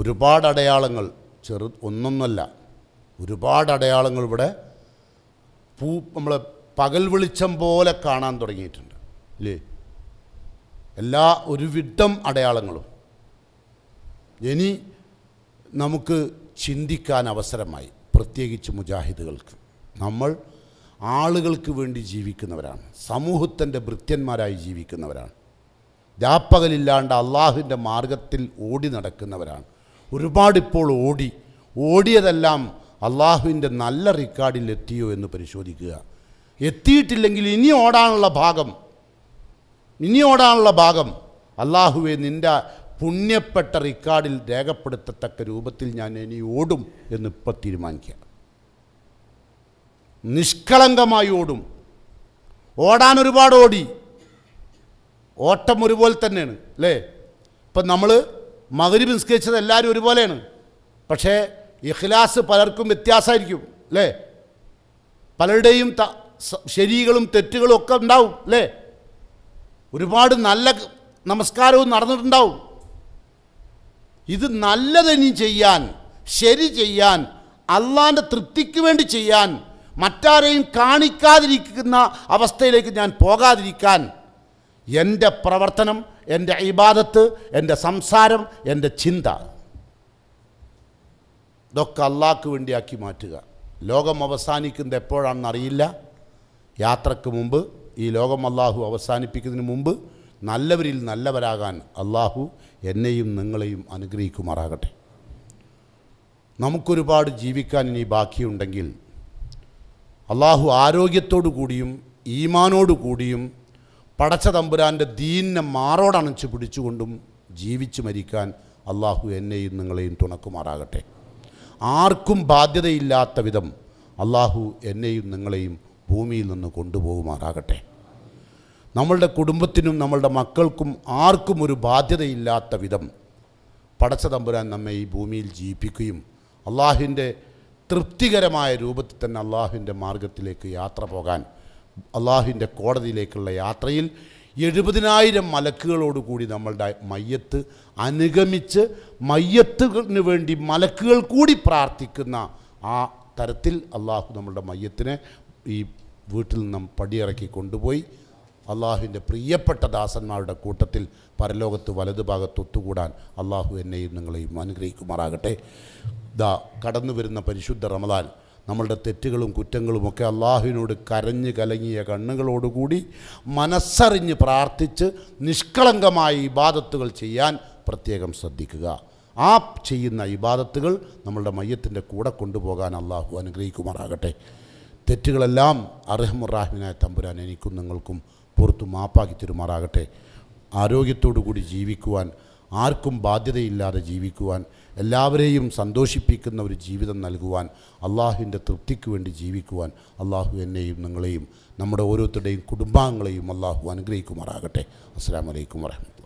[SPEAKER 1] ഒരുപാട് അടയാളങ്ങൾ ചെറു ഒന്നൊന്നല്ല ഒരുപാട് അടയാളങ്ങൾ ഇവിടെ പൂ നമ്മളെ പകൽ വെളിച്ചം പോലെ കാണാൻ തുടങ്ങിയിട്ടുണ്ട് ഇല്ലേ എല്ലാ ഒരുവിധം അടയാളങ്ങളും ഇനി നമുക്ക് ചിന്തിക്കാൻ അവസരമായി പ്രത്യേകിച്ച് മുജാഹിദുകൾക്ക് നമ്മൾ ആളുകൾക്ക് വേണ്ടി ജീവിക്കുന്നവരാണ് സമൂഹത്തിൻ്റെ ഭൃത്യന്മാരായി ജീവിക്കുന്നവരാണ് രാപ്പകലില്ലാണ്ട് അള്ളാഹുവിൻ്റെ മാർഗത്തിൽ ഓടി നടക്കുന്നവരാണ് ഒരുപാട് ഇപ്പോൾ ഓടി ഓടിയതെല്ലാം അള്ളാഹുവിൻ്റെ നല്ല റെക്കോർഡിൽ എത്തിയോ എന്ന് പരിശോധിക്കുക എത്തിയിട്ടില്ലെങ്കിൽ ഇനി ഓടാനുള്ള ഭാഗം ഇനി ഓടാനുള്ള ഭാഗം അള്ളാഹുവെ നിൻ്റെ പുണ്യപ്പെട്ട റെക്കോർഡിൽ രേഖപ്പെടുത്തത്തക്ക രൂപത്തിൽ ഞാൻ ഇനി ഓടും എന്ന് ഇപ്പം തീരുമാനിക്കുക നിഷ്കളങ്കമായി ഓടും ഓടാൻ ഒരുപാട് ഓടി ഓട്ടം ഒരുപോലെ തന്നെയാണ് അല്ലേ ഇപ്പം നമ്മൾ മകരി നിസ്കരിച്ചത് എല്ലാവരും ഒരുപോലെയാണ് പക്ഷേ ഇഖ്ലാസ് പലർക്കും വ്യത്യാസമായിരിക്കും അല്ലേ പലരുടെയും ത ശരികളും തെറ്റുകളും ഒക്കെ ഉണ്ടാവും അല്ലേ ഒരുപാട് നല്ല നമസ്കാരവും നടന്നിട്ടുണ്ടാവും ഇത് നല്ലതിനി ചെയ്യാൻ ശരി ചെയ്യാൻ അള്ളാൻ്റെ തൃപ്തിക്ക് വേണ്ടി ചെയ്യാൻ മറ്റാരെയും കാണിക്കാതിരിക്കുന്ന അവസ്ഥയിലേക്ക് ഞാൻ പോകാതിരിക്കാൻ എൻ്റെ പ്രവർത്തനം എൻ്റെ ഇബാദത്ത് എൻ്റെ സംസാരം എൻ്റെ ചിന്ത ഇതൊക്കെ അള്ളാഹ്ക്ക് വേണ്ടിയാക്കി മാറ്റുക ലോകം അവസാനിക്കുന്നത് എപ്പോഴാണെന്ന് അറിയില്ല യാത്രക്ക് മുമ്പ് ഈ ലോകം അള്ളാഹു അവസാനിപ്പിക്കുന്നതിന് മുമ്പ് നല്ലവരിൽ നല്ലവരാകാൻ അള്ളാഹു എന്നെയും നിങ്ങളെയും അനുഗ്രഹിക്കുമാറാകട്ടെ നമുക്കൊരുപാട് ജീവിക്കാൻ ഇനി ബാക്കിയുണ്ടെങ്കിൽ അള്ളാഹു ആരോഗ്യത്തോടു കൂടിയും ഈമാനോടു കൂടിയും പടച്ച തമ്പുരാൻ്റെ ദീനിനെ മാറോടണച്ചു പിടിച്ചുകൊണ്ടും ജീവിച്ച് മരിക്കാൻ അള്ളാഹു എന്നെയും നിങ്ങളെയും തുണക്കുമാറാകട്ടെ ആർക്കും ബാധ്യതയില്ലാത്ത വിധം അള്ളാഹു എന്നെയും നിങ്ങളെയും ഭൂമിയിൽ നിന്ന് കൊണ്ടുപോകുമാറാകട്ടെ നമ്മളുടെ കുടുംബത്തിനും നമ്മളുടെ മക്കൾക്കും ആർക്കും ഒരു ബാധ്യതയില്ലാത്ത വിധം പടച്ച തമ്പുരാൻ നമ്മെ ഈ ഭൂമിയിൽ ജീവിപ്പിക്കുകയും അള്ളാഹുവിൻ്റെ തൃപ്തികരമായ രൂപത്തിൽ തന്നെ അള്ളാഹുവിൻ്റെ മാർഗത്തിലേക്ക് യാത്ര പോകാൻ അള്ളാഹുവിൻ്റെ കോടതിയിലേക്കുള്ള യാത്രയിൽ എഴുപതിനായിരം മലക്കുകളോടുകൂടി നമ്മളുടെ മയ്യത്ത് അനുഗമിച്ച് മയ്യത്തിന് വേണ്ടി മലക്കുകൾ കൂടി പ്രാർത്ഥിക്കുന്ന ആ തരത്തിൽ അള്ളാഹു നമ്മളുടെ മയ്യത്തിനെ ഈ വീട്ടിൽ നിന്നും പടിയിറക്കി കൊണ്ടുപോയി അള്ളാഹുവിൻ്റെ പ്രിയപ്പെട്ട ദാസന്മാരുടെ കൂട്ടത്തിൽ പരലോകത്ത് വലതുഭാഗത്ത് ഒത്തുകൂടാൻ അള്ളാഹു എന്നെയും നിങ്ങളെയും അനുഗ്രഹിക്കുമാറാകട്ടെ ദാ കടന്നു വരുന്ന പരിശുദ്ധ റമദാൻ നമ്മളുടെ തെറ്റുകളും കുറ്റങ്ങളുമൊക്കെ അള്ളാഹുവിനോട് കരഞ്ഞ് കലങ്ങിയ കണ്ണുകളോടുകൂടി മനസ്സറിഞ്ഞ് പ്രാർത്ഥിച്ച് നിഷ്കളങ്കമായി ഇബാദത്തുകൾ ചെയ്യാൻ പ്രത്യേകം ശ്രദ്ധിക്കുക ആ ചെയ്യുന്ന ഇബാദത്തുകൾ നമ്മളുടെ മയ്യത്തിൻ്റെ കൂടെ കൊണ്ടുപോകാൻ അള്ളാഹു അനുഗ്രഹിക്കുമാറാകട്ടെ തെറ്റുകളെല്ലാം അർഹമുറാഹിമിനായ തമ്പുരാൻ എനിക്കും നിങ്ങൾക്കും പുറത്തു മാപ്പാക്കി തരുമാറാകട്ടെ ആരോഗ്യത്തോടു കൂടി ജീവിക്കുവാൻ ആർക്കും ബാധ്യതയില്ലാതെ ജീവിക്കുവാൻ എല്ലാവരെയും സന്തോഷിപ്പിക്കുന്ന ഒരു ജീവിതം നൽകുവാൻ അള്ളാഹുവിൻ്റെ തൃപ്തിക്ക് വേണ്ടി ജീവിക്കുവാൻ അള്ളാഹു എന്നെയും നിങ്ങളെയും നമ്മുടെ ഓരോരുത്തരുടെയും കുടുംബാംഗങ്ങളെയും അള്ളാഹു അനുഗ്രഹിക്കുമാറാകട്ടെ അസ്സാം വലൈക്കും വരഹമത്ത്